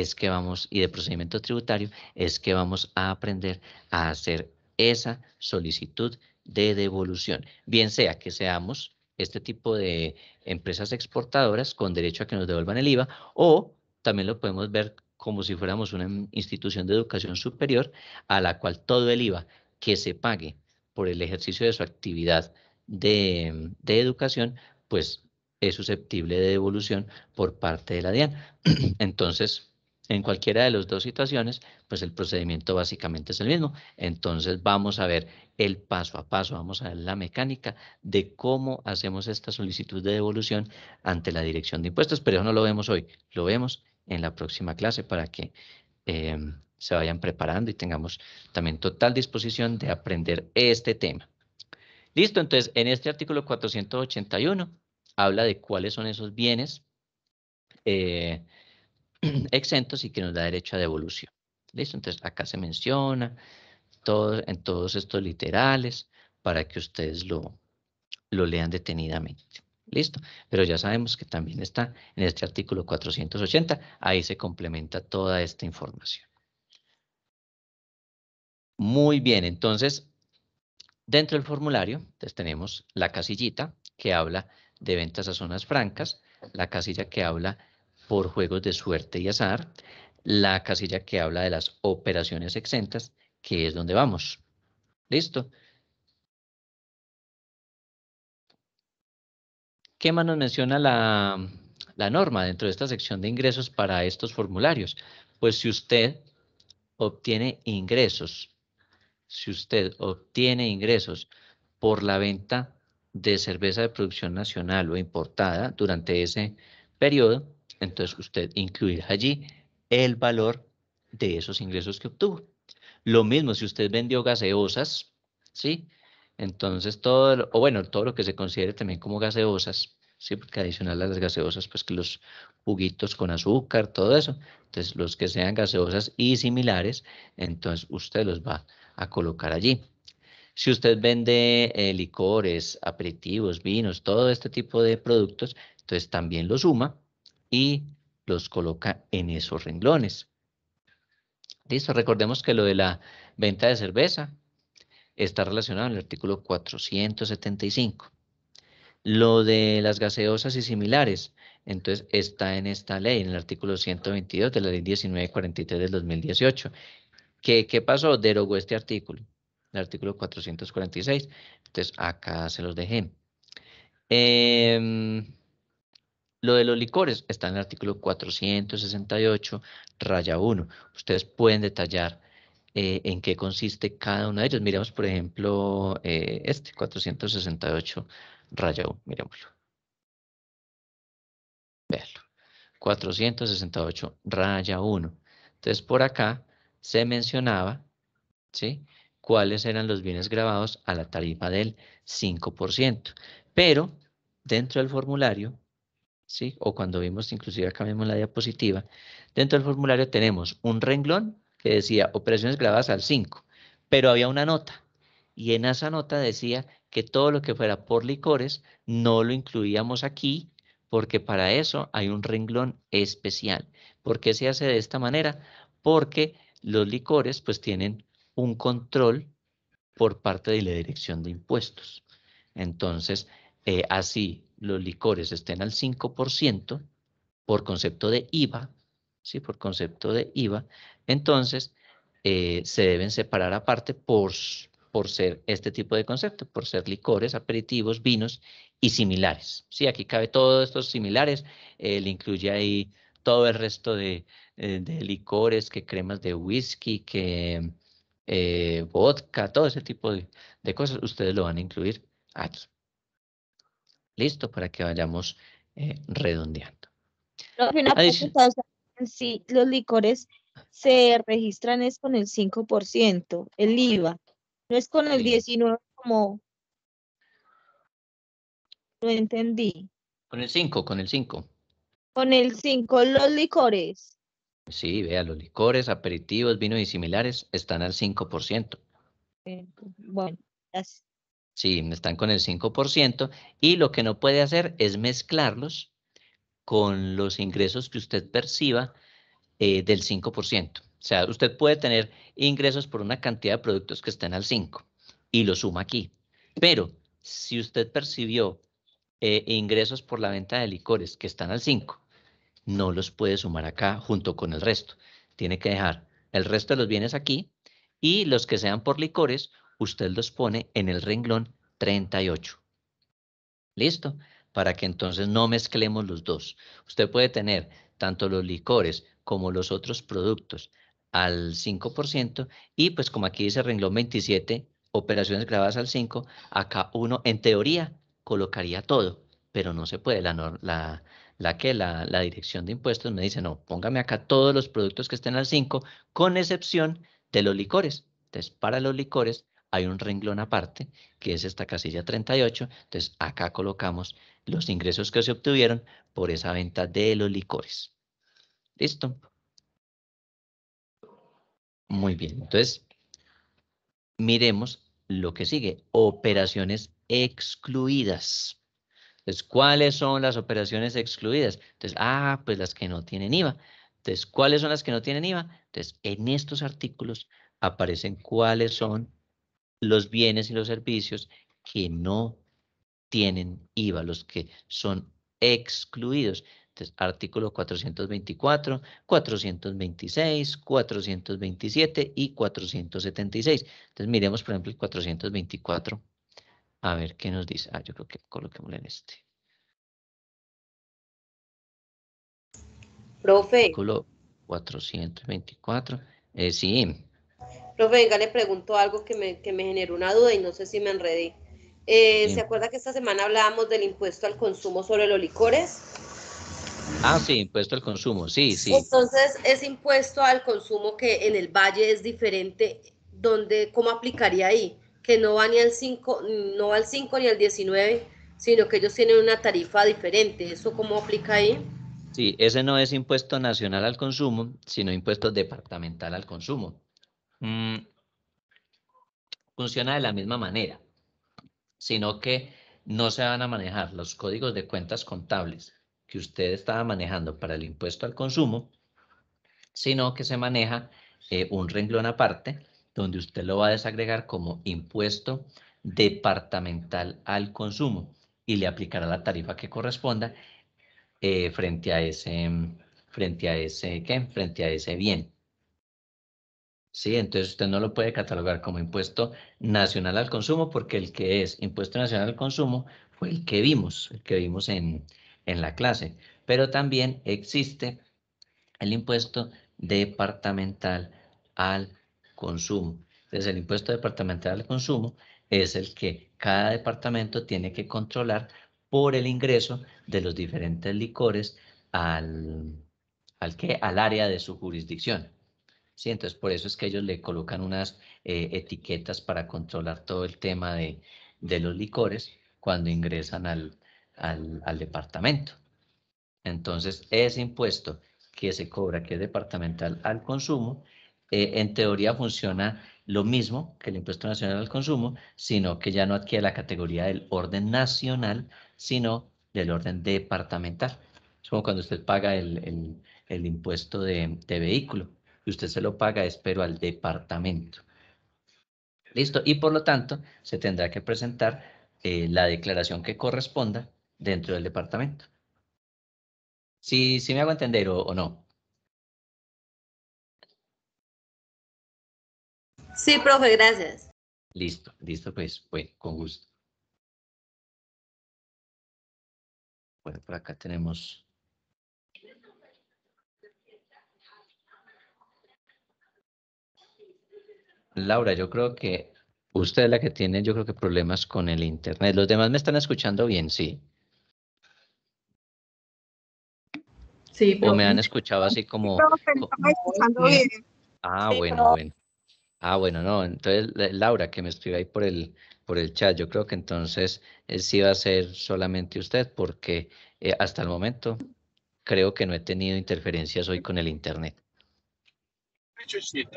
es que vamos, y de procedimiento tributario, es que vamos a aprender a hacer esa solicitud de devolución, bien sea que seamos este tipo de empresas exportadoras con derecho a que nos devuelvan el IVA o también lo podemos ver como si fuéramos una institución de educación superior a la cual todo el IVA que se pague por el ejercicio de su actividad de, de educación, pues es susceptible de devolución por parte de la DIAN. [CLEARS THROAT] Entonces, en cualquiera de las dos situaciones, pues el procedimiento básicamente es el mismo. Entonces vamos a ver el paso a paso, vamos a ver la mecánica de cómo hacemos esta solicitud de devolución ante la dirección de impuestos, pero eso no lo vemos hoy, lo vemos en la próxima clase para que em, se vayan preparando y tengamos también total disposición de aprender este tema. Listo, entonces en este artículo 481 habla de cuáles son esos bienes eh, [CLEARS THROAT] exentos y que nos da derecho a devolución. ¿Listo? Entonces, acá se menciona todo, en todos estos literales para que ustedes lo, lo lean detenidamente. ¿Listo? Pero ya sabemos que también está en este artículo 480. Ahí se complementa toda esta información. Muy bien, entonces, dentro del formulario tenemos la casillita que habla de ventas a zonas francas, la casilla que habla por juegos de suerte y azar, la casilla que habla de las operaciones exentas, que es donde vamos. ¿Listo? ¿Qué más nos menciona la, norma dentro de esta sección de ingresos para estos formularios? Pues si usted obtiene ingresos, si usted obtiene ingresos por la venta de cerveza de producción nacional o importada durante ese periodo, entonces usted incluirá allí el valor de esos ingresos que obtuvo. Lo mismo si usted vendió gaseosas, ¿sí? Entonces todo, o bueno, todo lo que se considere también como gaseosas, ¿sí? Porque adicional a las gaseosas, pues que los juguitos con azúcar, todo eso. Entonces los que sean gaseosas y similares, entonces usted los va a colocar allí. Si usted vende eh, licores, aperitivos, vinos, todo este tipo de productos, entonces también lo suma y los coloca en esos renglones. Listo, recordemos que lo de la venta de cerveza está relacionado en el artículo 475. Lo de las gaseosas y similares, entonces está en esta ley, en el artículo 122 de la ley 1943 del 2018. ¿Qué, pasó? Derogó este artículo, el artículo 446. Entonces acá se los dejé. Em, lo de los licores está en el artículo 468, raya 1. Ustedes pueden detallar eh, en qué consiste cada uno de ellos. Miremos, por ejemplo, eh, este 468, raya 1. Miremoslo. Veanlo. 468, raya 1. Entonces, por acá se mencionaba, ¿sí? Cuáles eran los bienes grabados a la tarifa del 5%. Pero, dentro del formulario, ¿sí? o cuando vimos, inclusive acá mismo la diapositiva, dentro del formulario tenemos un renglón que decía operaciones grabadas al 5, pero había una nota y en esa nota decía que todo lo que fuera por licores no lo incluíamos aquí porque para eso hay un renglón especial. ¿Por qué se hace de esta manera? Porque los licores pues tienen un control por parte de la dirección de impuestos. Entonces, eh, así los licores estén al 5% por concepto de IVA, ¿sí? por concepto de IVA, entonces eh, se deben separar aparte por, por ser este tipo de concepto, por ser licores, aperitivos, vinos y similares. Sí, aquí cabe todos estos similares, eh, incluye ahí todo el resto eh, de, licores, que cremas de whisky, que vodka, todo ese tipo de, de cosas, ustedes lo van a incluir aquí. Listo, para que vayamos eh, redondeando. Una pregunta, si los licores se registran es con el 5%, el IVA, no es con el 19% como... No entendí. Con el 5, con el 5. Con el 5, los licores. Sí, vea, los licores, aperitivos, vinos y similares están al 5%. Eh, bueno, gracias. Sí, están con el 5% y lo que no puede hacer es mezclarlos con los ingresos que usted perciba eh, del 5%. O sea, usted puede tener ingresos por una cantidad de productos que estén al 5 y lo suma aquí. Pero si usted percibió eh, ingresos por la venta de licores que están al 5, no los puede sumar acá junto con el resto. Tiene que dejar el resto de los bienes aquí y los que sean por licores usted los pone en el renglón 38. ¿Listo? Para que entonces no mezclemos los dos. Usted puede tener tanto los licores como los otros productos al 5% y pues como aquí dice renglón 27, operaciones grabadas al 5, acá uno en teoría colocaría todo, pero no se puede. La, que la, la, dirección de impuestos me dice, no, póngame acá todos los productos que estén al 5, con excepción de los licores. Entonces, para los licores hay un renglón aparte, que es esta casilla 38. Entonces, acá colocamos los ingresos que se obtuvieron por esa venta de los licores. ¿Listo? Muy bien, entonces, miremos lo que sigue. Operaciones excluidas. Entonces, ¿cuáles son las operaciones excluidas? Entonces, ah, pues las que no tienen IVA. Entonces, ¿cuáles son las que no tienen IVA? Entonces, en estos artículos aparecen cuáles son los bienes y los servicios que no tienen IVA, los que son excluidos. Entonces, artículo 424, 426, 427 y 476. Entonces, miremos, por ejemplo, el 424. A ver qué nos dice. Ah, yo creo que coloquemos en este. Profe. Artículo 424. Eh, sí. Profe, venga, le pregunto algo que me, que me generó una duda y no sé si me enredé. Eh, ¿Se acuerda que esta semana hablábamos del impuesto al consumo sobre los licores? Ah, sí, impuesto al consumo, sí, sí. Entonces, ese impuesto al consumo que en el Valle es diferente, donde, ¿cómo aplicaría ahí? Que no va ni al 5, no va al 5 ni al 19, sino que ellos tienen una tarifa diferente. ¿Eso cómo aplica ahí? Sí, ese no es impuesto nacional al consumo, sino impuesto departamental al consumo. Mm, funciona de la misma manera, sino que no se van a manejar los códigos de cuentas contables que usted estaba manejando para el impuesto al consumo, sino que se maneja eh, un renglón aparte donde usted lo va a desagregar como impuesto departamental al consumo y le aplicará la tarifa que corresponda eh, frente a ese, frente a ese, Frente a ese bien. ¿sí? Entonces usted no lo puede catalogar como impuesto nacional al consumo porque el que es impuesto nacional al consumo fue el que vimos, el que vimos en, la clase. Pero también existe el impuesto departamental al consumo. Entonces el impuesto departamental al consumo es el que cada departamento tiene que controlar por el ingreso de los diferentes licores al, al área de su jurisdicción. Entonces, por eso es que ellos le colocan unas eh, etiquetas para controlar todo el tema de, los licores cuando ingresan al, departamento. Entonces, ese impuesto que se cobra, que es departamental al consumo, eh, en teoría funciona lo mismo que el impuesto nacional al consumo, sino que ya no adquiere la categoría del orden nacional, sino del orden departamental. Es como cuando usted paga el, impuesto de vehículo usted se lo paga espero al departamento. Listo, y por lo tanto se tendrá que presentar eh, la declaración que corresponda dentro del departamento. Si, si me hago entender o, o no. Sí, profe, gracias. Listo, listo, pues, bueno, con gusto. Bueno, por acá tenemos Laura, yo creo que usted es la que tiene, yo creo que problemas con el internet. Los demás me están escuchando bien, sí. Sí, o me han escuchado así como. Ah, bueno, bueno. Ah, bueno, no. Entonces, Laura, que me escribe ahí por el, por el chat, yo creo que entonces eh, sí va a ser solamente usted, porque eh, hasta el momento creo que no he tenido interferencias hoy con el Internet.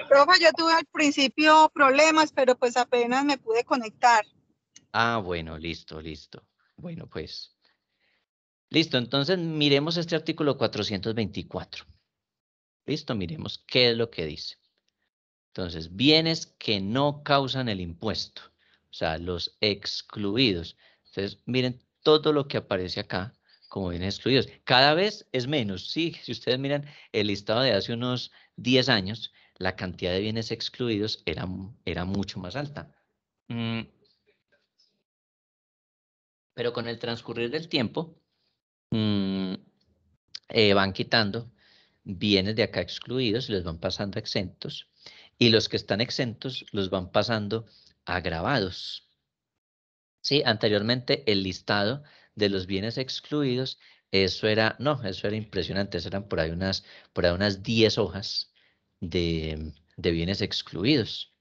Profe, yo tuve al principio problemas, pero pues apenas me pude conectar. Ah, bueno, listo, listo. Bueno, pues. Listo, entonces miremos este artículo 424. Listo, miremos qué es lo que dice. Entonces, bienes que no causan el impuesto, o sea, los excluidos. Entonces, miren todo lo que aparece acá como bienes excluidos. Cada vez es menos, sí, si ustedes miran el listado de hace unos 10 años, la cantidad de bienes excluidos era, era mucho más alta. Mm. Pero con el transcurrir del tiempo, mm, eh, van quitando bienes de acá excluidos y los van pasando a exentos. Y los que están exentos los van pasando agravados. Sí, anteriormente el listado de los bienes excluidos, eso era, no, eso era impresionante, eso eran por ahí unas, por ahí unas 10 hojas de, bienes excluidos.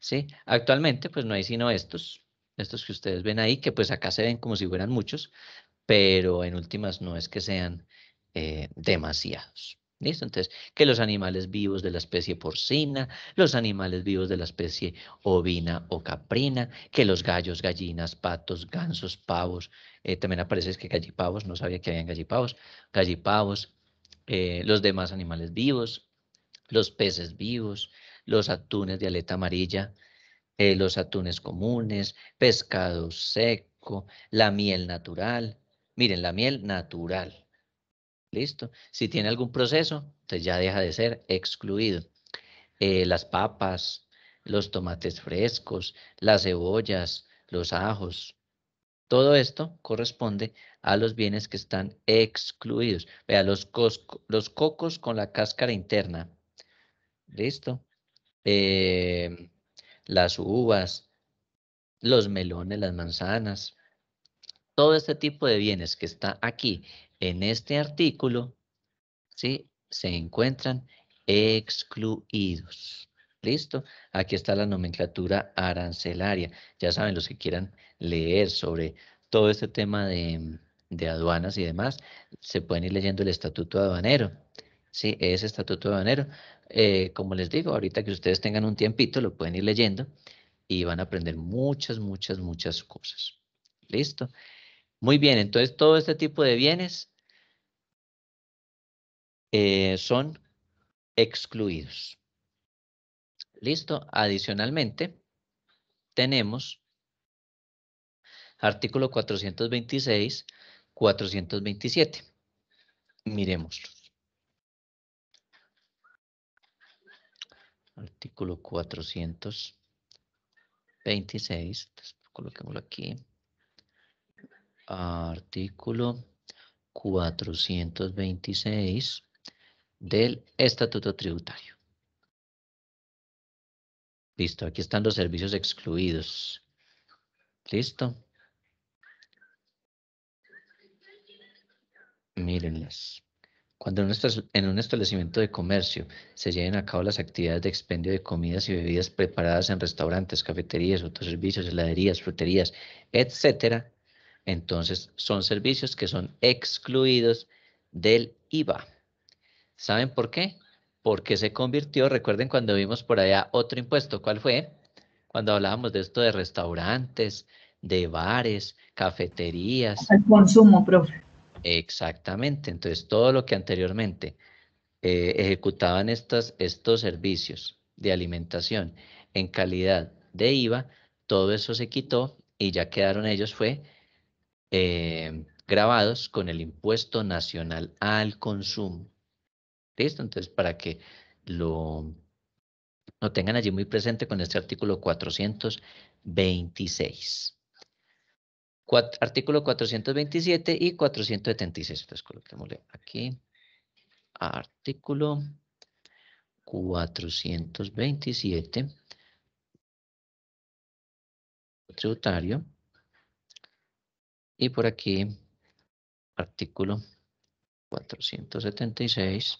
¿sí? Actualmente, pues no hay sino estos, estos que ustedes ven ahí, que pues acá se ven como si fueran muchos, pero en últimas no es que sean eh, demasiados. ¿Listo? Entonces, que los animales vivos de la especie porcina, los animales vivos de la especie ovina o caprina, que los gallos, gallinas, patos, gansos, pavos, eh, también aparece es que gallipavos, no sabía que habían gallipavos, gallipavos, eh, los demás animales vivos, los peces vivos, los atunes de aleta amarilla, eh, los atunes comunes, pescado seco, la miel natural. Miren, la miel natural, Listo. Si tiene algún proceso, entonces ya deja de ser excluido. Eh, las papas, los tomates frescos, las cebollas, los ajos, todo esto corresponde a los bienes que están excluidos. Vea, los, los cocos con la cáscara interna. Listo. Eh, las uvas, los melones, las manzanas. Todo este tipo de bienes que está aquí en este artículo, ¿sí? Se encuentran excluidos. ¿Listo? Aquí está la nomenclatura arancelaria. Ya saben, los que quieran leer sobre todo este tema de, aduanas y demás, se pueden ir leyendo el estatuto aduanero. Sí, ese estatuto aduanero. Eh, como les digo, ahorita que ustedes tengan un tiempito, lo pueden ir leyendo y van a aprender muchas, muchas, muchas cosas. ¿Listo? Muy bien, entonces todo este tipo de bienes eh, son excluidos. Listo, adicionalmente tenemos artículo 426, 427. Miremos. Artículo 426, coloquémoslo aquí artículo 426 del Estatuto Tributario. Listo, aquí están los servicios excluidos. Listo. Mírenlas. Cuando en un establecimiento de comercio se lleven a cabo las actividades de expendio de comidas y bebidas preparadas en restaurantes, cafeterías, otros servicios, heladerías, fruterías, etcétera, entonces, son servicios que son excluidos del IVA. ¿Saben por qué? Porque se convirtió, recuerden cuando vimos por allá otro impuesto, ¿cuál fue? Cuando hablábamos de esto de restaurantes, de bares, cafeterías. El consumo, profe. Exactamente, entonces todo lo que anteriormente eh, ejecutaban estas, estos servicios de alimentación en calidad de IVA, todo eso se quitó y ya quedaron ellos fue Em, grabados con el impuesto nacional al consumo. ¿Listo? Entonces, para que lo, tengan allí muy presente con este artículo 426. artículo 427 y 476. Entonces, coloquémosle aquí. Artículo 427. Tributario. Y por aquí, artículo 476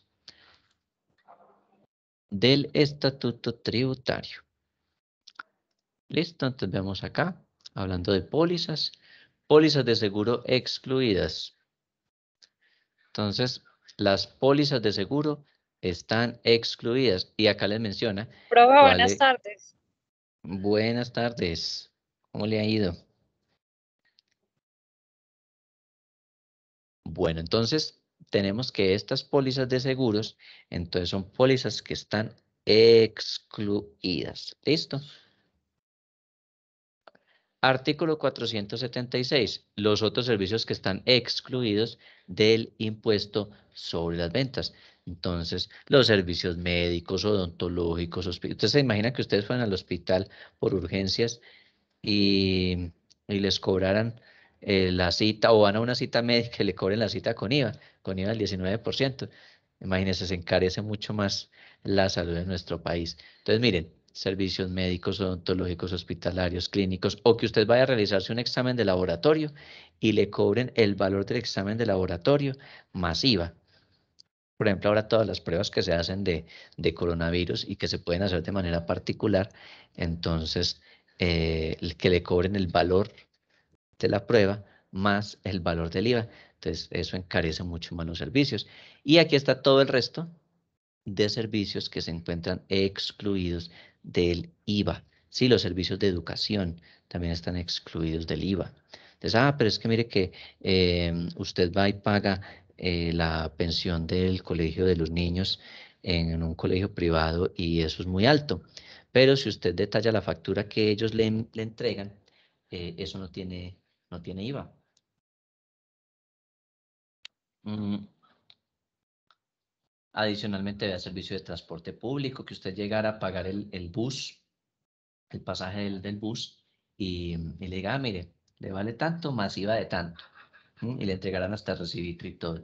del Estatuto Tributario. Listo, entonces vemos acá, hablando de pólizas, pólizas de seguro excluidas. Entonces, las pólizas de seguro están excluidas. Y acá les menciona. Proba, buenas tardes. Buenas tardes. ¿Cómo le ha ido? Bueno, entonces tenemos que estas pólizas de seguros, entonces son pólizas que están excluidas. ¿Listo? Artículo 476. Los otros servicios que están excluidos del impuesto sobre las ventas. Entonces, los servicios médicos, odontológicos, hospitales. Ustedes se imagina que ustedes fueran al hospital por urgencias y, y les cobraran eh, la cita o van a una cita médica y le cobren la cita con IVA, con IVA del 19%. Imagínense, se encarece mucho más la salud en nuestro país. Entonces, miren, servicios médicos, odontológicos, hospitalarios, clínicos, o que usted vaya a realizarse un examen de laboratorio y le cobren el valor del examen de laboratorio más IVA. Por ejemplo, ahora todas las pruebas que se hacen de, coronavirus y que se pueden hacer de manera particular, entonces eh, que le cobren el valor la prueba más el valor del IVA. Entonces, eso encarece mucho más los servicios. Y aquí está todo el resto de servicios que se encuentran excluidos del IVA. Sí, los servicios de educación también están excluidos del IVA. Entonces, ah, pero es que mire que em, usted va y paga eh, la pensión del colegio de los niños en un colegio privado y eso es muy alto. Pero si usted detalla la factura que ellos le, entregan, eh, eso no tiene no tiene IVA. Mm. Adicionalmente, vea servicio de transporte público, que usted llegara a pagar el, el bus, el pasaje del, del bus, y, y, le diga, ah, mire, le vale tanto, más IVA de tanto. Y le entregarán hasta recibir y todo.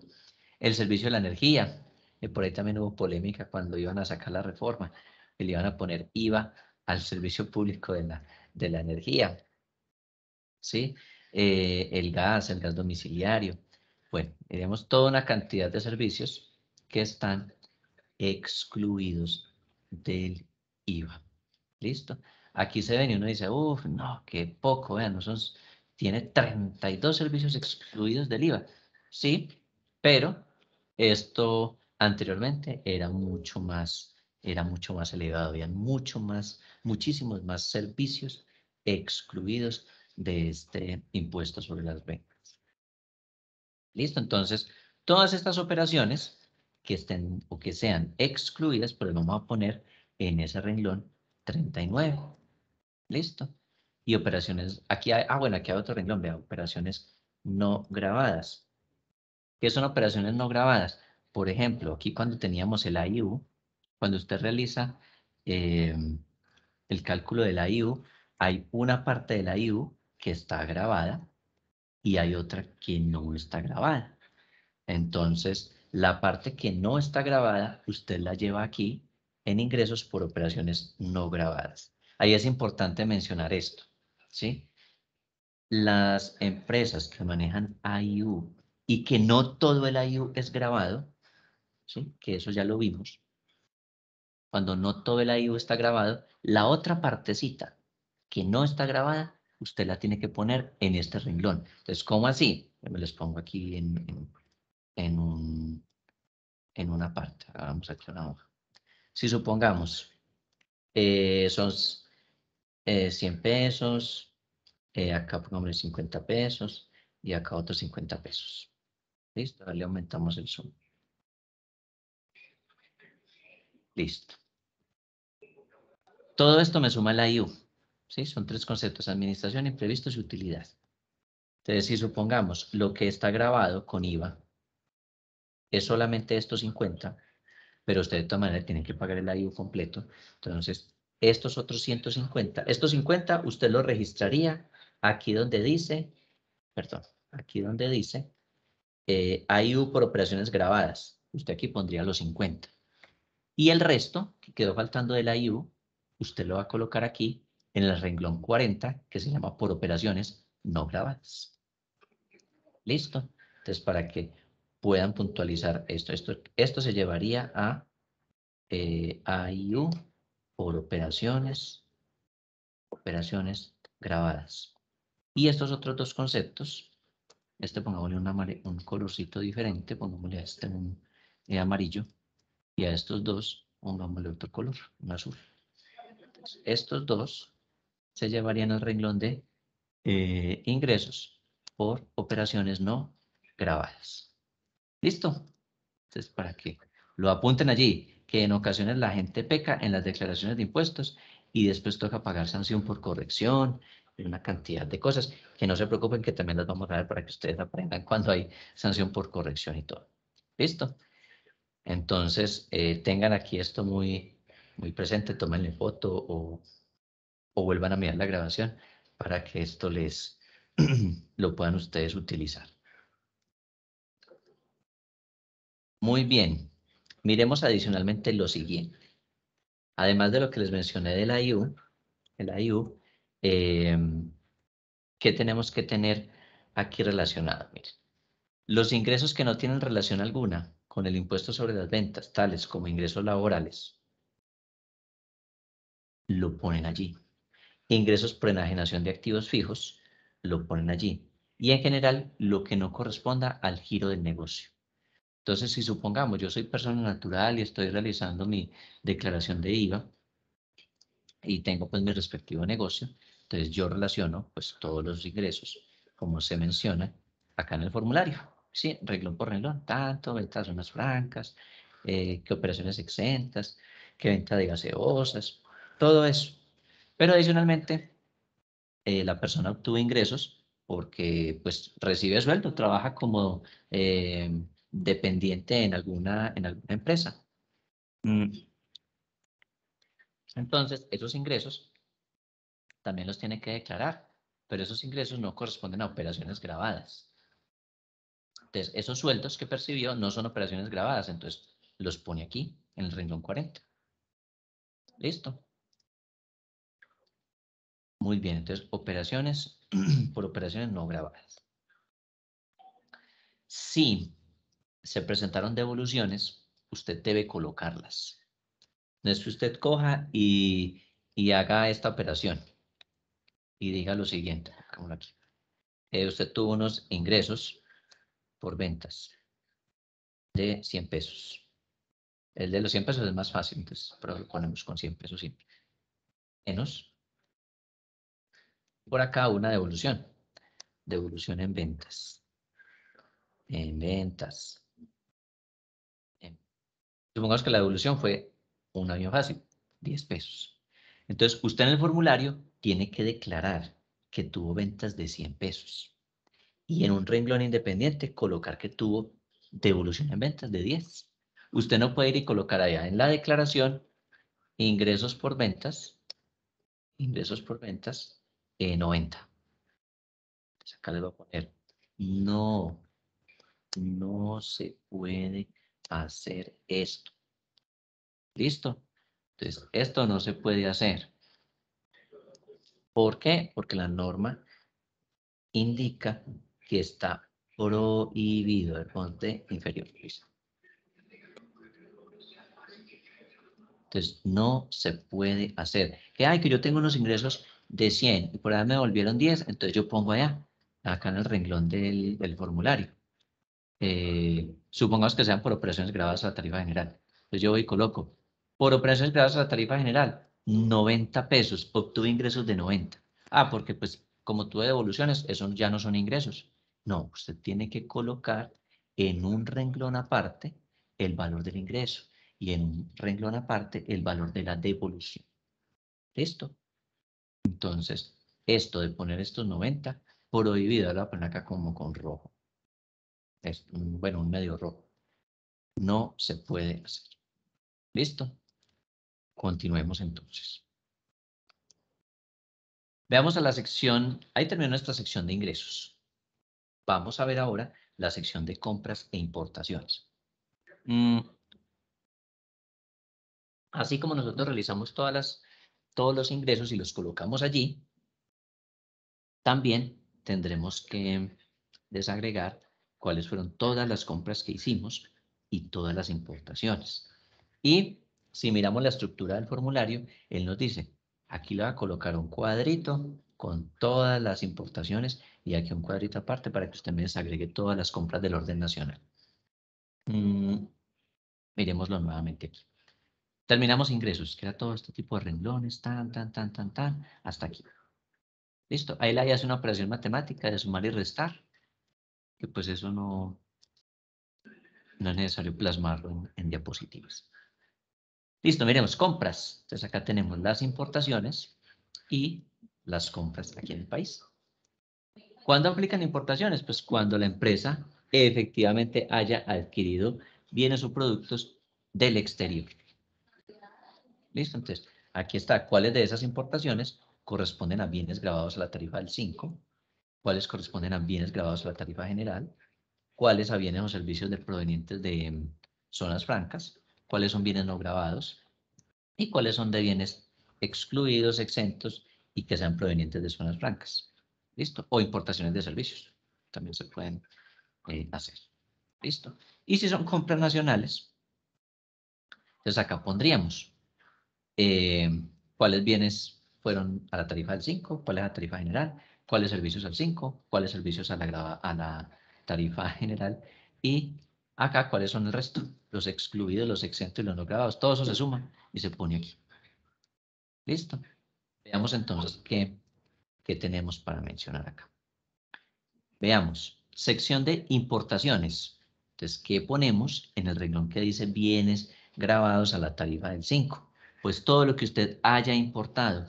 El servicio de la energía, eh, por ahí también hubo polémica cuando iban a sacar la reforma, y le iban a poner IVA al servicio público de la, de la energía. ¿Sí? Eh, el gas, el gas domiciliario. Bueno, tenemos toda una cantidad de servicios que están excluidos del IVA. ¿Listo? Aquí se ven y uno dice, uff, no, qué poco, vean, tiene 32 servicios excluidos del IVA. Sí, pero esto anteriormente era mucho más, era mucho más elevado, había mucho más, muchísimos más servicios excluidos de este impuesto sobre las ventas. Listo, entonces, todas estas operaciones que estén o que sean excluidas, pues vamos a poner en ese renglón 39. Listo. Y operaciones, aquí hay, ah, bueno, aquí hay otro renglón, vea, operaciones no grabadas. ¿Qué son operaciones no grabadas? Por ejemplo, aquí cuando teníamos el IU, cuando usted realiza eh, el cálculo del IU, hay una parte del IU que está grabada y hay otra que no está grabada. Entonces, la parte que no está grabada, usted la lleva aquí en ingresos por operaciones no grabadas. Ahí es importante mencionar esto, ¿sí? Las empresas que manejan IU y que no todo el IU es grabado, ¿sí? Que eso ya lo vimos. Cuando no todo el IU está grabado, la otra partecita que no está grabada usted la tiene que poner en este renglón. Entonces, ¿cómo así? me les pongo aquí en, en una parte. a una Si supongamos, eh, son 100 eh, pesos, eh, acá pongamos 50 pesos y acá otros 50 pesos. Listo, le aumentamos el zoom. Listo. Todo esto me suma la IU. ¿sí? Son tres conceptos, administración, imprevistos y utilidad. Entonces, si supongamos lo que está grabado con IVA es solamente estos 50, pero usted de todas maneras tiene que pagar el I.U. completo. Entonces, estos otros 150, estos 50 usted los registraría aquí donde dice, perdón, aquí donde dice eh, IU por operaciones grabadas. Usted aquí pondría los 50. Y el resto que quedó faltando del IU, usted lo va a colocar aquí en el renglón 40, que se llama por operaciones no grabadas. ¿Listo? Entonces, para que puedan puntualizar esto, esto, esto se llevaría a eh, AIU por operaciones, operaciones grabadas. Y estos otros dos conceptos, este pongámosle un, colorcito diferente, pongámosle a este un eh, amarillo, y a estos dos pongámosle otro color, un azul. estos dos se llevarían al renglón de eh, ingresos por operaciones no grabadas. ¿Listo? Entonces, para que lo apunten allí, que en ocasiones la gente peca en las declaraciones de impuestos y después toca pagar sanción por corrección, una cantidad de cosas, que no se preocupen que también las vamos a dar para que ustedes aprendan cuando hay sanción por corrección y todo. ¿Listo? Entonces, eh, tengan aquí esto muy, muy presente, tómenle foto o o vuelvan a mirar la grabación para que esto les [CLEARS THROAT] lo puedan ustedes utilizar. Muy bien. Miremos adicionalmente lo siguiente. Además de lo que les mencioné del IU, el IU, em, ¿qué tenemos que tener aquí relacionado? Miren, los ingresos que no tienen relación alguna con el impuesto sobre las ventas, tales como ingresos laborales, lo ponen allí ingresos por enajenación de activos fijos, lo ponen allí. Y en general, lo que no corresponda al giro del negocio. Entonces, si supongamos, yo soy persona natural y estoy realizando mi declaración de IVA y tengo pues mi respectivo negocio, entonces yo relaciono pues todos los ingresos, como se menciona acá en el formulario. Sí, reglón por reglón, tanto, ventas zonas francas, eh, qué operaciones exentas, qué venta de gaseosas, todo eso. Pero adicionalmente, eh, la persona obtuvo ingresos porque pues recibe sueldo, trabaja como eh, dependiente en alguna, en alguna empresa. Mm. Entonces, esos ingresos también los tiene que declarar, pero esos ingresos no corresponden a operaciones grabadas. Entonces, esos sueldos que percibió no son operaciones grabadas, entonces los pone aquí, en el renglón 40. Listo. Muy bien, entonces operaciones [CLEARS THROAT] por operaciones no grabadas. Si se presentaron devoluciones, usted debe colocarlas. No es que usted coja y, haga esta operación y diga lo siguiente. Eh, usted tuvo unos ingresos por ventas de 100 pesos. El de los 100 pesos es más fácil, entonces pero lo ponemos con 100 pesos Menos por acá una devolución. Devolución en ventas. En ventas. Supongamos que la devolución fue un año fácil, 10 pesos. Entonces, usted en el formulario tiene que declarar que tuvo ventas de 100 pesos. Y en un renglón independiente colocar que tuvo devolución en ventas de 10. Usted no puede ir y colocar allá en la declaración ingresos por ventas, ingresos por ventas, 90. Eh, acá le voy a poner, no, no se puede hacer esto. ¿Listo? Entonces, esto no se puede hacer. ¿Por qué? Porque la norma indica que está prohibido el ponte inferior. Entonces, no se puede hacer. Que hay que yo tengo unos ingresos de 100 y por ahí me devolvieron 10, entonces yo pongo allá, acá en el renglón del, del formulario. Eh, supongamos que sean por operaciones grabadas a tarifa general. Entonces yo voy y coloco, por operaciones grabadas a tarifa general, 90 pesos, obtuve ingresos de 90. Ah, porque pues como tuve devoluciones, esos ya no son ingresos. No, usted tiene que colocar en un renglón aparte el valor del ingreso y en un renglón aparte el valor de la devolución. ¿Listo? Entonces, esto de poner estos 90, prohibido, la placa acá como con rojo. Es, bueno, un medio rojo. No se puede hacer. ¿Listo? Continuemos entonces. Veamos a la sección, ahí terminó nuestra sección de ingresos. Vamos a ver ahora la sección de compras e importaciones. Mm. Así como nosotros realizamos todas las todos los ingresos y los colocamos allí, también tendremos que desagregar cuáles fueron todas las compras que hicimos y todas las importaciones. Y si miramos la estructura del formulario, él nos dice, aquí le va a colocar un cuadrito con todas las importaciones y aquí un cuadrito aparte para que usted me desagregue todas las compras del orden nacional. Mm, miremoslo nuevamente aquí. Terminamos ingresos, que todo este tipo de renglones, tan, tan, tan, tan, tan, hasta aquí. Listo, ahí la hayas hace una operación matemática de sumar y restar, que pues eso no, no es necesario plasmarlo en, en diapositivas. Listo, miremos, compras. Entonces acá tenemos las importaciones y las compras aquí en el país. ¿Cuándo aplican importaciones? Pues cuando la empresa efectivamente haya adquirido bienes o productos del exterior. ¿Listo? Entonces, aquí está. ¿Cuáles de esas importaciones corresponden a bienes grabados a la tarifa del 5? ¿Cuáles corresponden a bienes grabados a la tarifa general? ¿Cuáles a bienes o servicios provenientes de mm, zonas francas? ¿Cuáles son bienes no grabados? ¿Y cuáles son de bienes excluidos, exentos y que sean provenientes de zonas francas? ¿Listo? O importaciones de servicios. También se pueden eh, hacer. ¿Listo? Y si son compras nacionales, entonces acá pondríamos eh, cuáles bienes fueron a la tarifa del 5, cuál es la tarifa general, cuáles servicios al 5, cuáles servicios a la, tarifa [LAUGHS] general y acá cuáles son el resto, los excluidos, los exentos y los no grabados. Todo eso se suma y se pone aquí. Listo. Veamos entonces qué, qué tenemos para mencionar acá. Veamos, sección de importaciones. Entonces, ¿qué ponemos en el renglón que dice bienes grabados a la tarifa del 5? pues todo lo que usted haya importado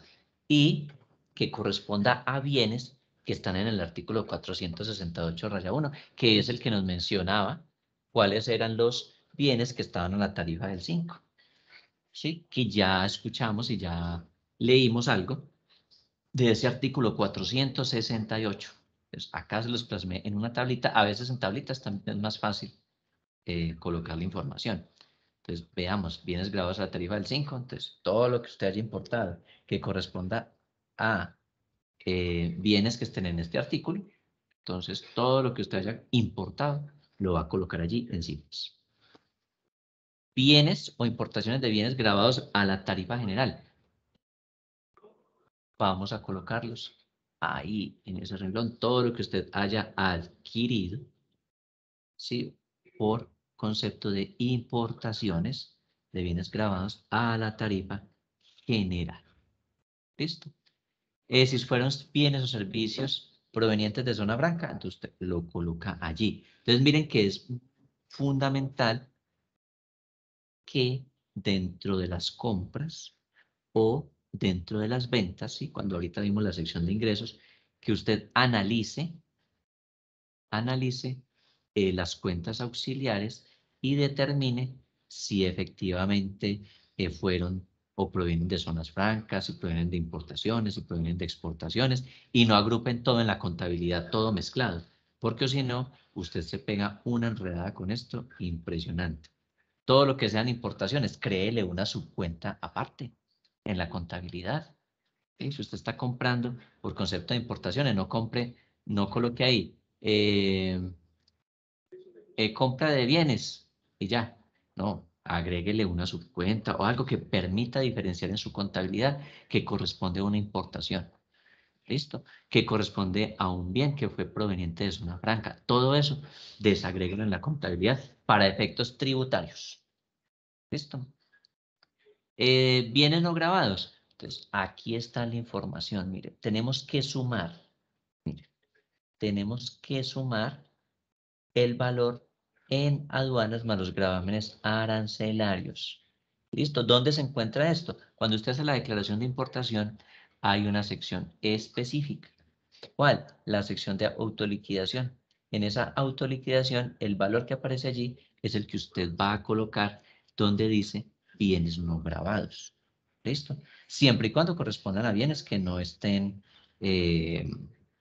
y que corresponda a bienes que están en el artículo 468 raya 1, que es el que nos mencionaba cuáles eran los bienes que estaban en la tarifa del 5. ¿Sí? Que ya escuchamos y ya leímos algo de ese artículo 468. Pues, acá se los plasmé en una tablita. A veces en tablitas también es más fácil eh, colocar la información. Entonces, veamos, bienes grabados a la tarifa del 5, entonces todo lo que usted haya importado que corresponda a eh, bienes que estén en este artículo, entonces todo lo que usted haya importado lo va a colocar allí en cifras. Bienes o importaciones de bienes grabados a la tarifa general. Vamos a colocarlos ahí, en ese renglón, todo lo que usted haya adquirido, ¿sí? Por concepto de importaciones de bienes grabados a la tarifa general. ¿Listo? Eh, si fueron bienes o servicios provenientes de zona blanca entonces usted lo coloca allí. Entonces miren que es fundamental que dentro de las compras o dentro de las ventas, y cuando ahorita vimos la sección de ingresos, que usted analice, analice eh, las cuentas auxiliares y determine si efectivamente eh, fueron o provienen de zonas francas, si provienen de importaciones, si provienen de exportaciones, y no agrupen todo en la contabilidad, todo mezclado, porque si no, usted se pega una enredada con esto impresionante. Todo lo que sean importaciones, créele una subcuenta aparte en la contabilidad. Si usted está comprando por concepto de importaciones, no compre, no coloque ahí eh, eh, compra de bienes y ya. No, agréguele una subcuenta o algo que permita diferenciar en su contabilidad que corresponde a una importación. ¿Listo? Que corresponde a un bien que fue proveniente de zona franca. Todo eso, desagréguelo en la contabilidad para efectos tributarios. ¿Listo? Eh, bienes no grabados. Entonces, aquí está la información. Mire, tenemos que sumar. Mire, tenemos que sumar el valor en aduanas más los gravámenes arancelarios. ¿Listo? ¿Dónde se encuentra esto? Cuando usted hace la declaración de importación, hay una sección específica. ¿Cuál? La sección de autoliquidación. En esa autoliquidación, el valor que aparece allí es el que usted va a colocar donde dice bienes no grabados. ¿Listo? Siempre y cuando correspondan a bienes que no estén, eh,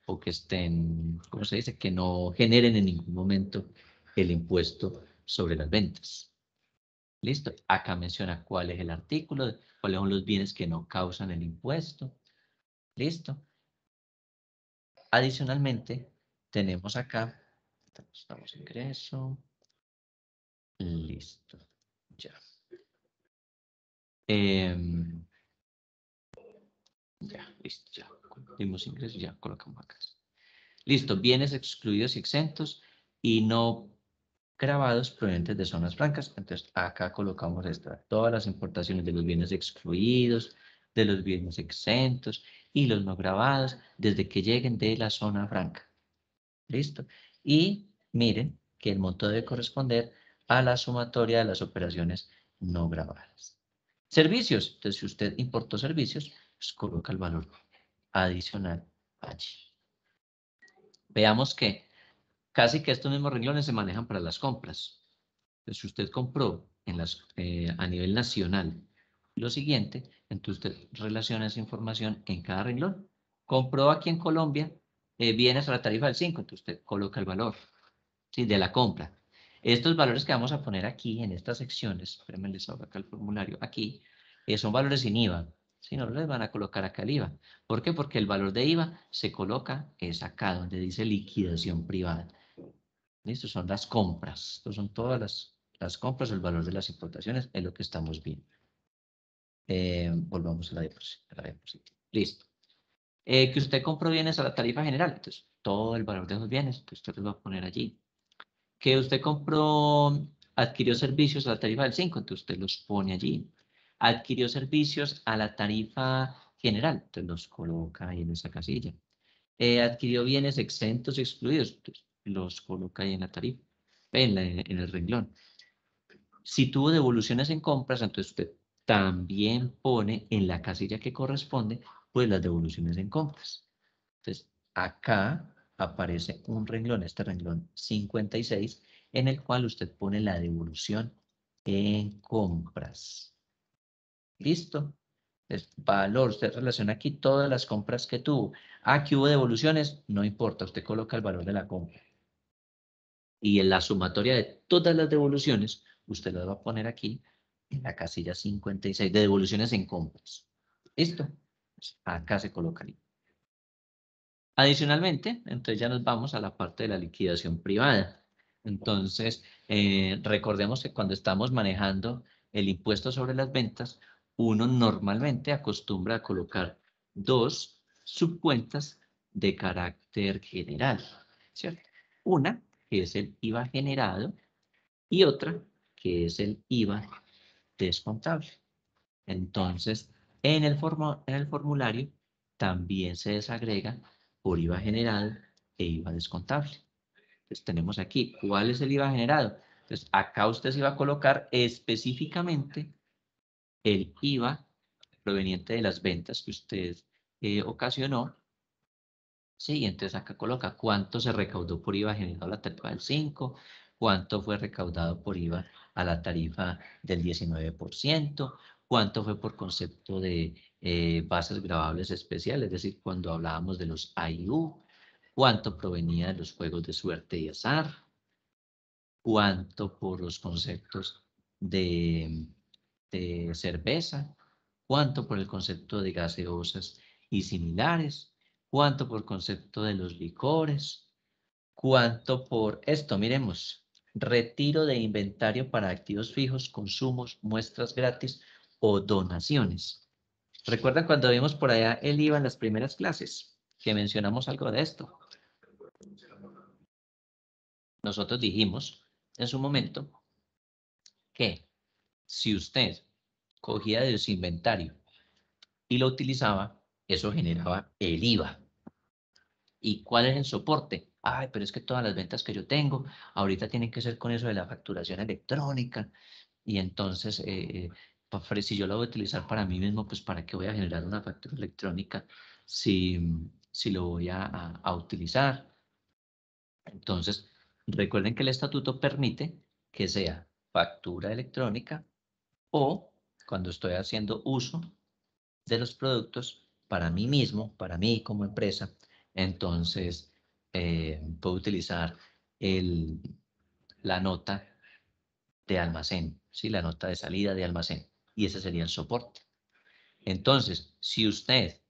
o que estén, ¿cómo se dice? Que no generen en ningún momento el impuesto sobre las ventas. Listo, acá menciona cuál es el artículo, cuáles son los bienes que no causan el impuesto. Listo. Adicionalmente, tenemos acá, estamos ingreso. Listo, ya. Em, ya, listo, ya. Dimos ingreso, ya colocamos acá. Listo, bienes excluidos y exentos y no grabados provenientes de zonas francas. Entonces, acá colocamos todas las importaciones de los bienes excluidos, de los bienes exentos y los no grabados desde que lleguen de la zona franca. ¿Listo? Y miren que el monto debe corresponder a la sumatoria de las operaciones no grabadas. Servicios. Entonces, si usted importó servicios, pues coloca el valor adicional allí. Veamos que casi que estos mismos renglones se manejan para las compras. Entonces, si usted compró en las, eh, a nivel nacional lo siguiente, entonces usted relaciona esa información en cada renglón. Compró aquí en Colombia eh, viene bienes a la tarifa del 5, entonces usted coloca el valor de la compra. Estos valores que vamos a poner aquí en estas secciones, espérenme, les abro acá el formulario, aquí, eh, son valores sin IVA. Si no, les van a colocar acá el IVA. ¿Por qué? Porque el valor de IVA se coloca es acá donde dice liquidación privada son las compras. estos son todas las, compras, el valor de las importaciones, es lo que estamos viendo. Eh, volvamos a la diapositiva. Listo. Eh, que usted compró bienes a la tarifa general, entonces todo el valor de los bienes, que usted los va a poner allí. Que usted compró, adquirió servicios a la tarifa del 5, entonces usted los pone allí. Adquirió servicios a la tarifa general, entonces los coloca ahí en esa casilla. Eh, adquirió bienes exentos y excluidos, entonces los coloca ahí en la tarifa, en, el renglón. Si tuvo devoluciones en compras, entonces usted también pone en la casilla que corresponde, pues las devoluciones en compras. Entonces, acá aparece un renglón, este renglón 56, en el cual usted pone la devolución en compras. ¿Listo? valor, usted relaciona aquí todas las compras que tuvo. Aquí hubo devoluciones, no importa, usted coloca el valor de la compra y en la sumatoria de todas las devoluciones, usted las va a poner aquí en la casilla 56 de devoluciones en compras. esto acá se ahí Adicionalmente, entonces ya nos vamos a la parte de la liquidación privada. Entonces, eh, recordemos que cuando estamos manejando el impuesto sobre las ventas, uno normalmente acostumbra a colocar dos subcuentas de carácter general, ¿cierto? Una que es el IVA generado, y otra, que es el IVA descontable. Entonces, en el, en el formulario también se desagrega por IVA general e IVA descontable. Entonces, tenemos aquí, ¿cuál es el IVA generado? Entonces, acá usted se va a colocar específicamente el IVA proveniente de las ventas que usted eh, ocasionó Sí, entonces acá coloca cuánto se recaudó por IVA generado la tarifa del 5, cuánto fue recaudado por IVA a la tarifa del 19%, cuánto fue por concepto de eh, bases grabables especiales, es decir, cuando hablábamos de los IU, cuánto provenía de los juegos de suerte y azar, cuánto por los conceptos de, de cerveza, cuánto por el concepto de gaseosas y similares, cuánto por concepto de los licores, cuánto por esto, miremos, retiro de inventario para activos fijos, consumos, muestras gratis o donaciones. ¿Recuerdan cuando vimos por allá el IVA en las primeras clases? Que mencionamos algo de esto. Nosotros dijimos en su momento que si usted cogía de su inventario y lo utilizaba eso generaba el IVA. ¿Y cuál es el soporte? Ay, pero es que todas las ventas que yo tengo ahorita tienen que ser con eso de la facturación electrónica. Y entonces, eh, eh, si yo lo voy a utilizar para mí mismo, pues ¿para qué voy a generar una factura electrónica si, lo voy a utilizar? Entonces, recuerden que el estatuto permite que sea factura electrónica o, cuando estoy haciendo uso de los productos, para mí mismo, para mí como empresa, entonces eh, puedo utilizar el, la nota de almacén, ¿sí? la nota de salida de almacén, y ese sería el soporte. Entonces, si usted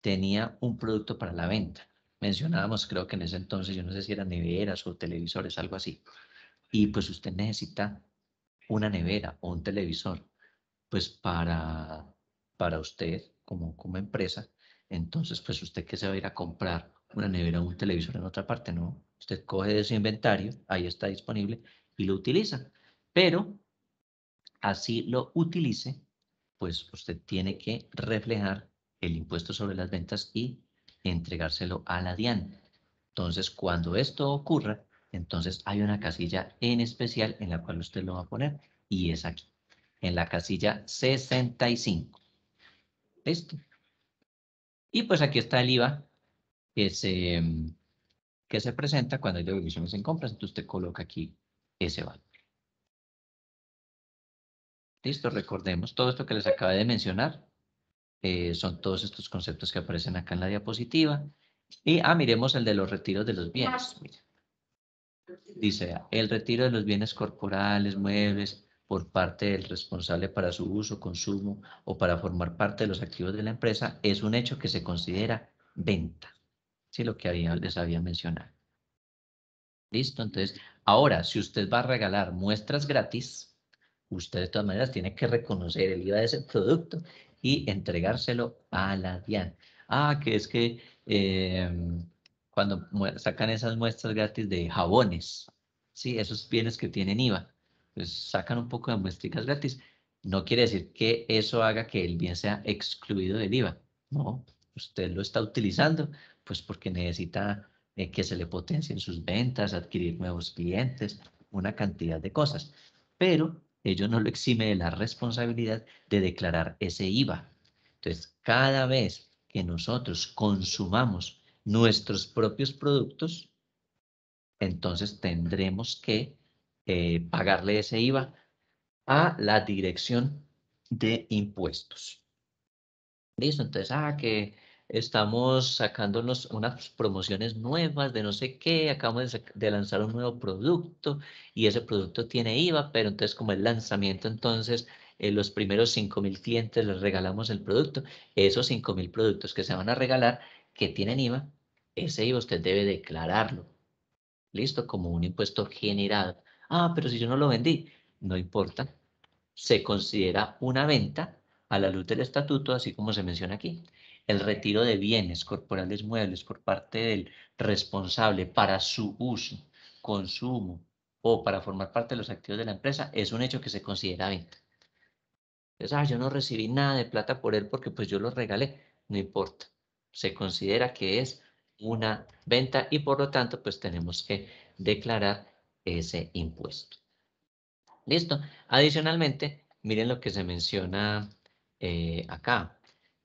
tenía un producto para la venta, mencionábamos, creo que en ese entonces, yo no sé si eran neveras o televisores, algo así, y pues usted necesita una nevera o un televisor, pues para, para usted como, empresa, entonces pues usted que se va a ir a comprar una nevera o un televisor en otra parte, no. Usted coge de su inventario, ahí está disponible y lo utiliza. Pero así lo utilice, pues usted tiene que reflejar el impuesto sobre las ventas y entregárselo a la DIAN. Entonces, cuando esto ocurra, entonces hay una casilla en especial en la cual usted lo va a poner y es aquí, en la casilla 65 esto Y pues aquí está el IVA mm, que se, presenta cuando hay devoluciones en compras. Entonces usted coloca aquí ese valor. Listo, recordemos todo esto que les acabé de mencionar. Eh, son todos estos conceptos que aparecen acá en la diapositiva. Y, ah, miremos el de los retiros de los bienes. Dice, el retiro de los bienes corporales, muebles, por parte del responsable para su uso, consumo o para formar parte de los activos de la empresa es un hecho que se considera venta. Sí, lo que había, les había mencionado. Listo, entonces, ahora, si usted va a regalar muestras gratis, usted de todas maneras tiene que reconocer el IVA de ese producto y entregárselo a la DIAN. Ah, que es que em, cuando sacan esas muestras gratis de jabones, sí, esos bienes que tienen IVA, pues, sacan un poco de muestras gratis. No quiere decir que eso haga que el bien sea excluido del IVA. No, usted lo está utilizando, pues porque necesita eh, que se le potencien sus ventas, adquirir nuevos clientes, una cantidad de cosas. Pero ello no lo exime de la responsabilidad de declarar ese IVA. Entonces, cada vez que nosotros consumamos nuestros propios productos, entonces tendremos que eh, pagarle ese IVA a la dirección de impuestos. Listo, entonces, ah, que estamos sacándonos unas promociones nuevas de no sé qué, acabamos de, lanzar un nuevo producto y ese producto tiene IVA, pero entonces como el lanzamiento, entonces eh, los primeros 5.000 clientes les regalamos el producto. Esos 5.000 productos que se van a regalar que tienen IVA, ese IVA usted debe declararlo. Listo, como un impuesto generado. Ah, pero si yo no lo vendí. No importa. Se considera una venta a la luz del estatuto, así como se menciona aquí. El retiro de bienes corporales muebles por parte del responsable para su uso, consumo o para formar parte de los activos de la empresa es un hecho que se considera venta. Entonces, ah, yo no recibí nada de plata por él porque pues yo lo regalé. No importa. Se considera que es una venta y por lo tanto pues tenemos que declarar ese impuesto. ¿Listo? Adicionalmente, miren lo que se menciona eh, acá.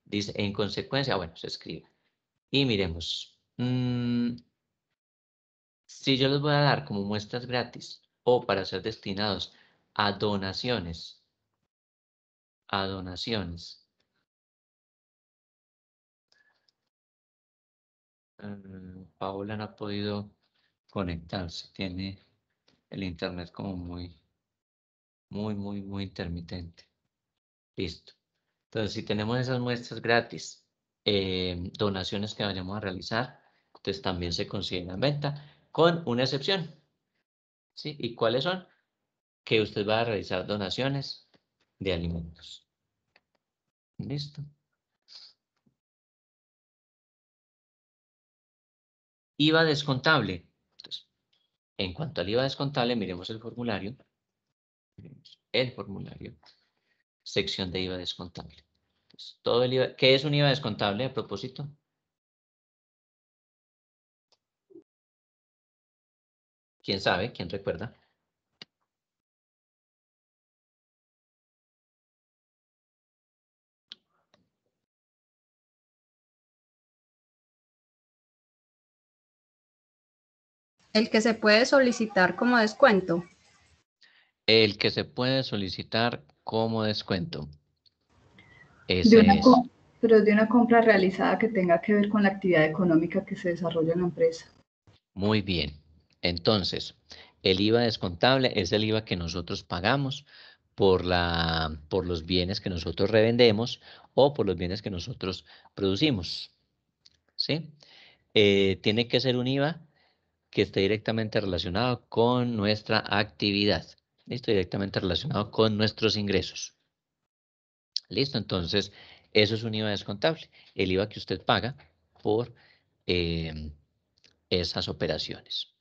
Dice, en consecuencia, ah, bueno, se escribe. Y miremos. Mm, si yo les voy a dar como muestras gratis o para ser destinados a donaciones, a donaciones. Mm, Paola no ha podido conectarse, tiene el internet como muy, muy, muy, muy intermitente. Listo. Entonces, si tenemos esas muestras gratis, eh, donaciones que vayamos a realizar, entonces también se la venta, con una excepción. ¿Sí? ¿Y cuáles son? Que usted va a realizar donaciones de alimentos. Listo. IVA descontable. En cuanto al IVA descontable, miremos el formulario. El formulario. Sección de IVA descontable. Pues, todo el ¿Qué es un IVA descontable a propósito? ¿Quién sabe? ¿Quién recuerda? El que se puede solicitar como descuento. El que se puede solicitar como descuento. Pero es. Pero de una compra realizada que tenga que ver con la actividad económica que se desarrolla en la empresa. Muy bien. Entonces, el IVA descontable es el IVA que nosotros pagamos por, la, por los bienes que nosotros revendemos o por los bienes que nosotros producimos. ¿Sí? Eh, tiene que ser un IVA que esté directamente relacionado con nuestra actividad. Listo, directamente relacionado con nuestros ingresos. Listo, entonces eso es un IVA descontable, el IVA que usted paga por em, esas operaciones.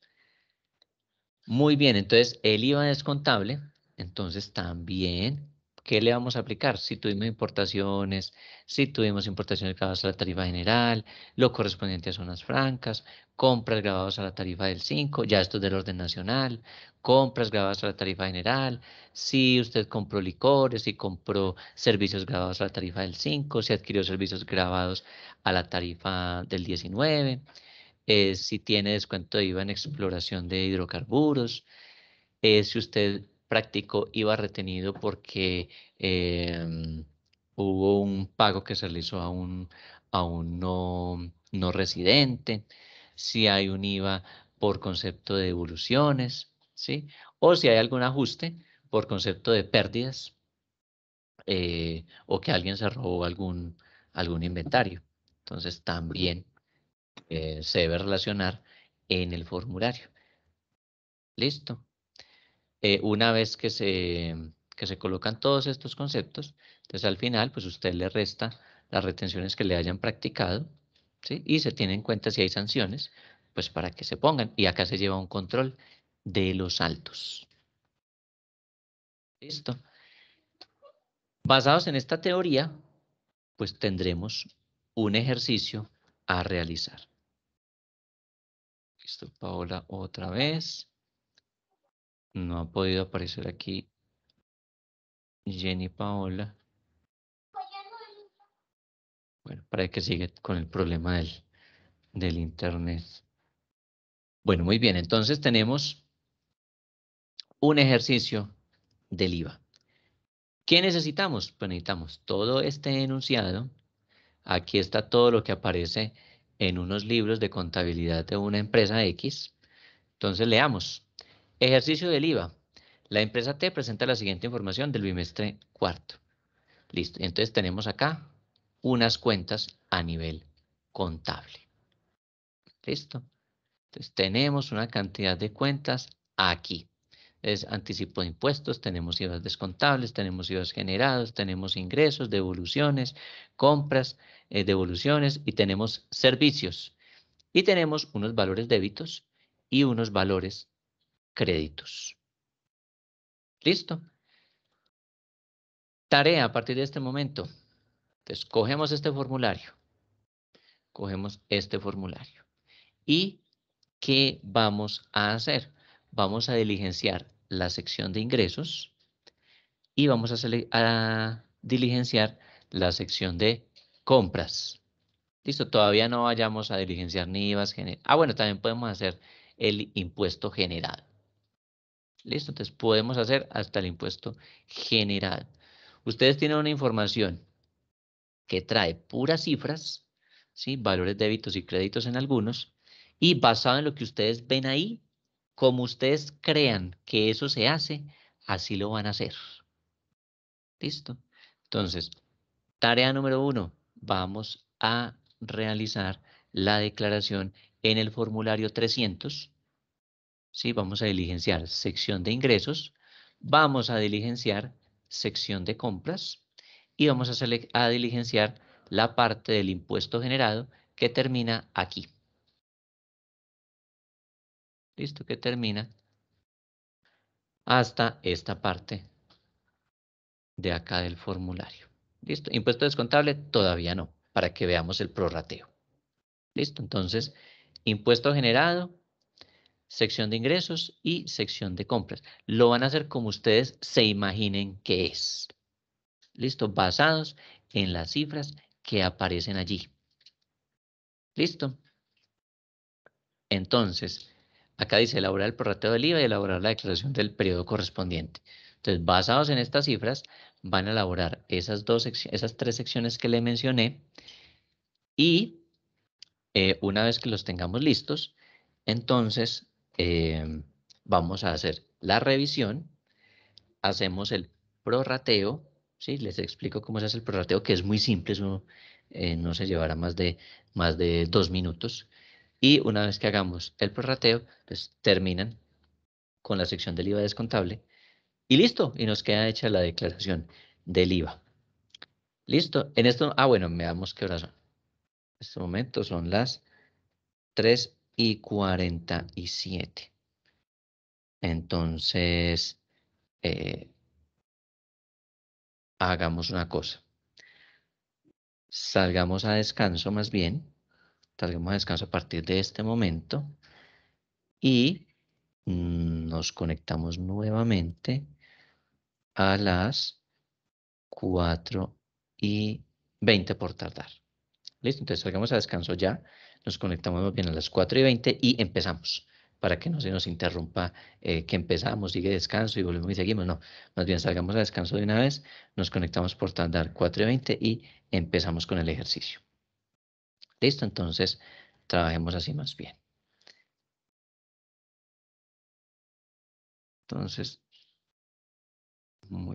Muy bien, entonces el IVA descontable, entonces también ¿qué le vamos a aplicar? Si tuvimos importaciones, si tuvimos importaciones grabadas a la tarifa general, lo correspondiente a zonas francas, compras grabadas a la tarifa del 5, ya esto es del orden nacional, compras grabadas a la tarifa general, si usted compró licores, si compró servicios grabados a la tarifa del 5, si adquirió servicios grabados a la tarifa del 19, eh, si tiene descuento de IVA en exploración de hidrocarburos, eh, si usted práctico iba retenido porque em, hubo un pago que se realizó a un, a no, no residente, si hay un IVA por concepto de devoluciones, ¿sí? o si hay algún ajuste por concepto de pérdidas eh, o que alguien se robó algún, algún inventario. Entonces también eh, se debe relacionar en el formulario. Listo. Eh, una vez que se, que se colocan todos estos conceptos, entonces al final, pues usted le resta las retenciones que le hayan practicado, Y se tiene en cuenta si hay sanciones, pues para que se pongan. Y acá se lleva un control de los altos Listo. Basados en esta teoría, pues tendremos un ejercicio a realizar. Listo, Paola, otra vez. No ha podido aparecer aquí Jenny Paola. Bueno, para que sigue con el problema del, del internet. Bueno, muy bien, entonces tenemos un ejercicio del IVA. ¿Qué necesitamos? Pues necesitamos todo este enunciado. Aquí está todo lo que aparece en unos libros de contabilidad de una empresa X. Entonces leamos. Ejercicio del IVA. La empresa T presenta la siguiente información del bimestre cuarto. Listo. Entonces tenemos acá unas cuentas a nivel contable. Listo. Entonces tenemos una cantidad de cuentas aquí. Es anticipo de impuestos, tenemos IVAs descontables, tenemos IVAs generados, tenemos ingresos, devoluciones, compras, eh, devoluciones y tenemos servicios. Y tenemos unos valores débitos y unos valores créditos. ¿Listo? Tarea a partir de este momento. Entonces, cogemos este formulario. Cogemos este formulario. ¿Y qué vamos a hacer? Vamos a diligenciar la sección de ingresos y vamos a, diligenciar la sección de compras. Listo, todavía no vayamos a diligenciar ni IVAs. Ah, bueno, también podemos hacer el impuesto generado. Listo, entonces podemos hacer hasta el impuesto general. Ustedes tienen una información que trae puras cifras, ¿sí? valores débitos y créditos en algunos, y basado en lo que ustedes ven ahí, como ustedes crean que eso se hace, así lo van a hacer. ¿Listo? Entonces, tarea número uno, vamos a realizar la declaración en el formulario 300 ¿sí? Vamos a diligenciar sección de ingresos, vamos a diligenciar sección de compras y vamos a, a diligenciar la parte del impuesto generado que termina aquí. Listo, que termina hasta esta parte de acá del formulario. Listo, impuesto descontable todavía no, para que veamos el prorrateo. Listo, entonces, impuesto generado, sección de ingresos y sección de compras. Lo van a hacer como ustedes se imaginen que es. Listo, basados en las cifras que aparecen allí. Listo. Entonces, acá dice elaborar el prorrateo del IVA y elaborar la declaración del periodo correspondiente. Entonces, basados en estas cifras, van a elaborar esas, dos esas tres secciones que le mencioné y eh, una vez que los tengamos listos, entonces Em, vamos a hacer la revisión, hacemos el prorrateo, ¿sí? les explico cómo se hace el prorrateo, que es muy simple, eh, no se llevará más de, más de dos minutos. Y una vez que hagamos el prorrateo, pues terminan con la sección del IVA descontable y listo, y nos queda hecha la declaración del IVA. Listo, en esto, ah bueno, veamos qué horas son. En este momento son las 3 y 47. Entonces, eh, hagamos una cosa. Salgamos a descanso más bien. Salgamos a descanso a partir de este momento. Y nos conectamos nuevamente a las 4 y 20 por tardar. Listo, entonces salgamos a descanso ya nos conectamos más bien a las 4 y 20 y empezamos para que no se nos interrumpa eh, que empezamos, sigue descanso y volvemos y seguimos. No, más bien salgamos a descanso de una vez, nos conectamos por tandar 4 y 20 y empezamos con el ejercicio. Listo, entonces trabajemos así más bien. Entonces, muy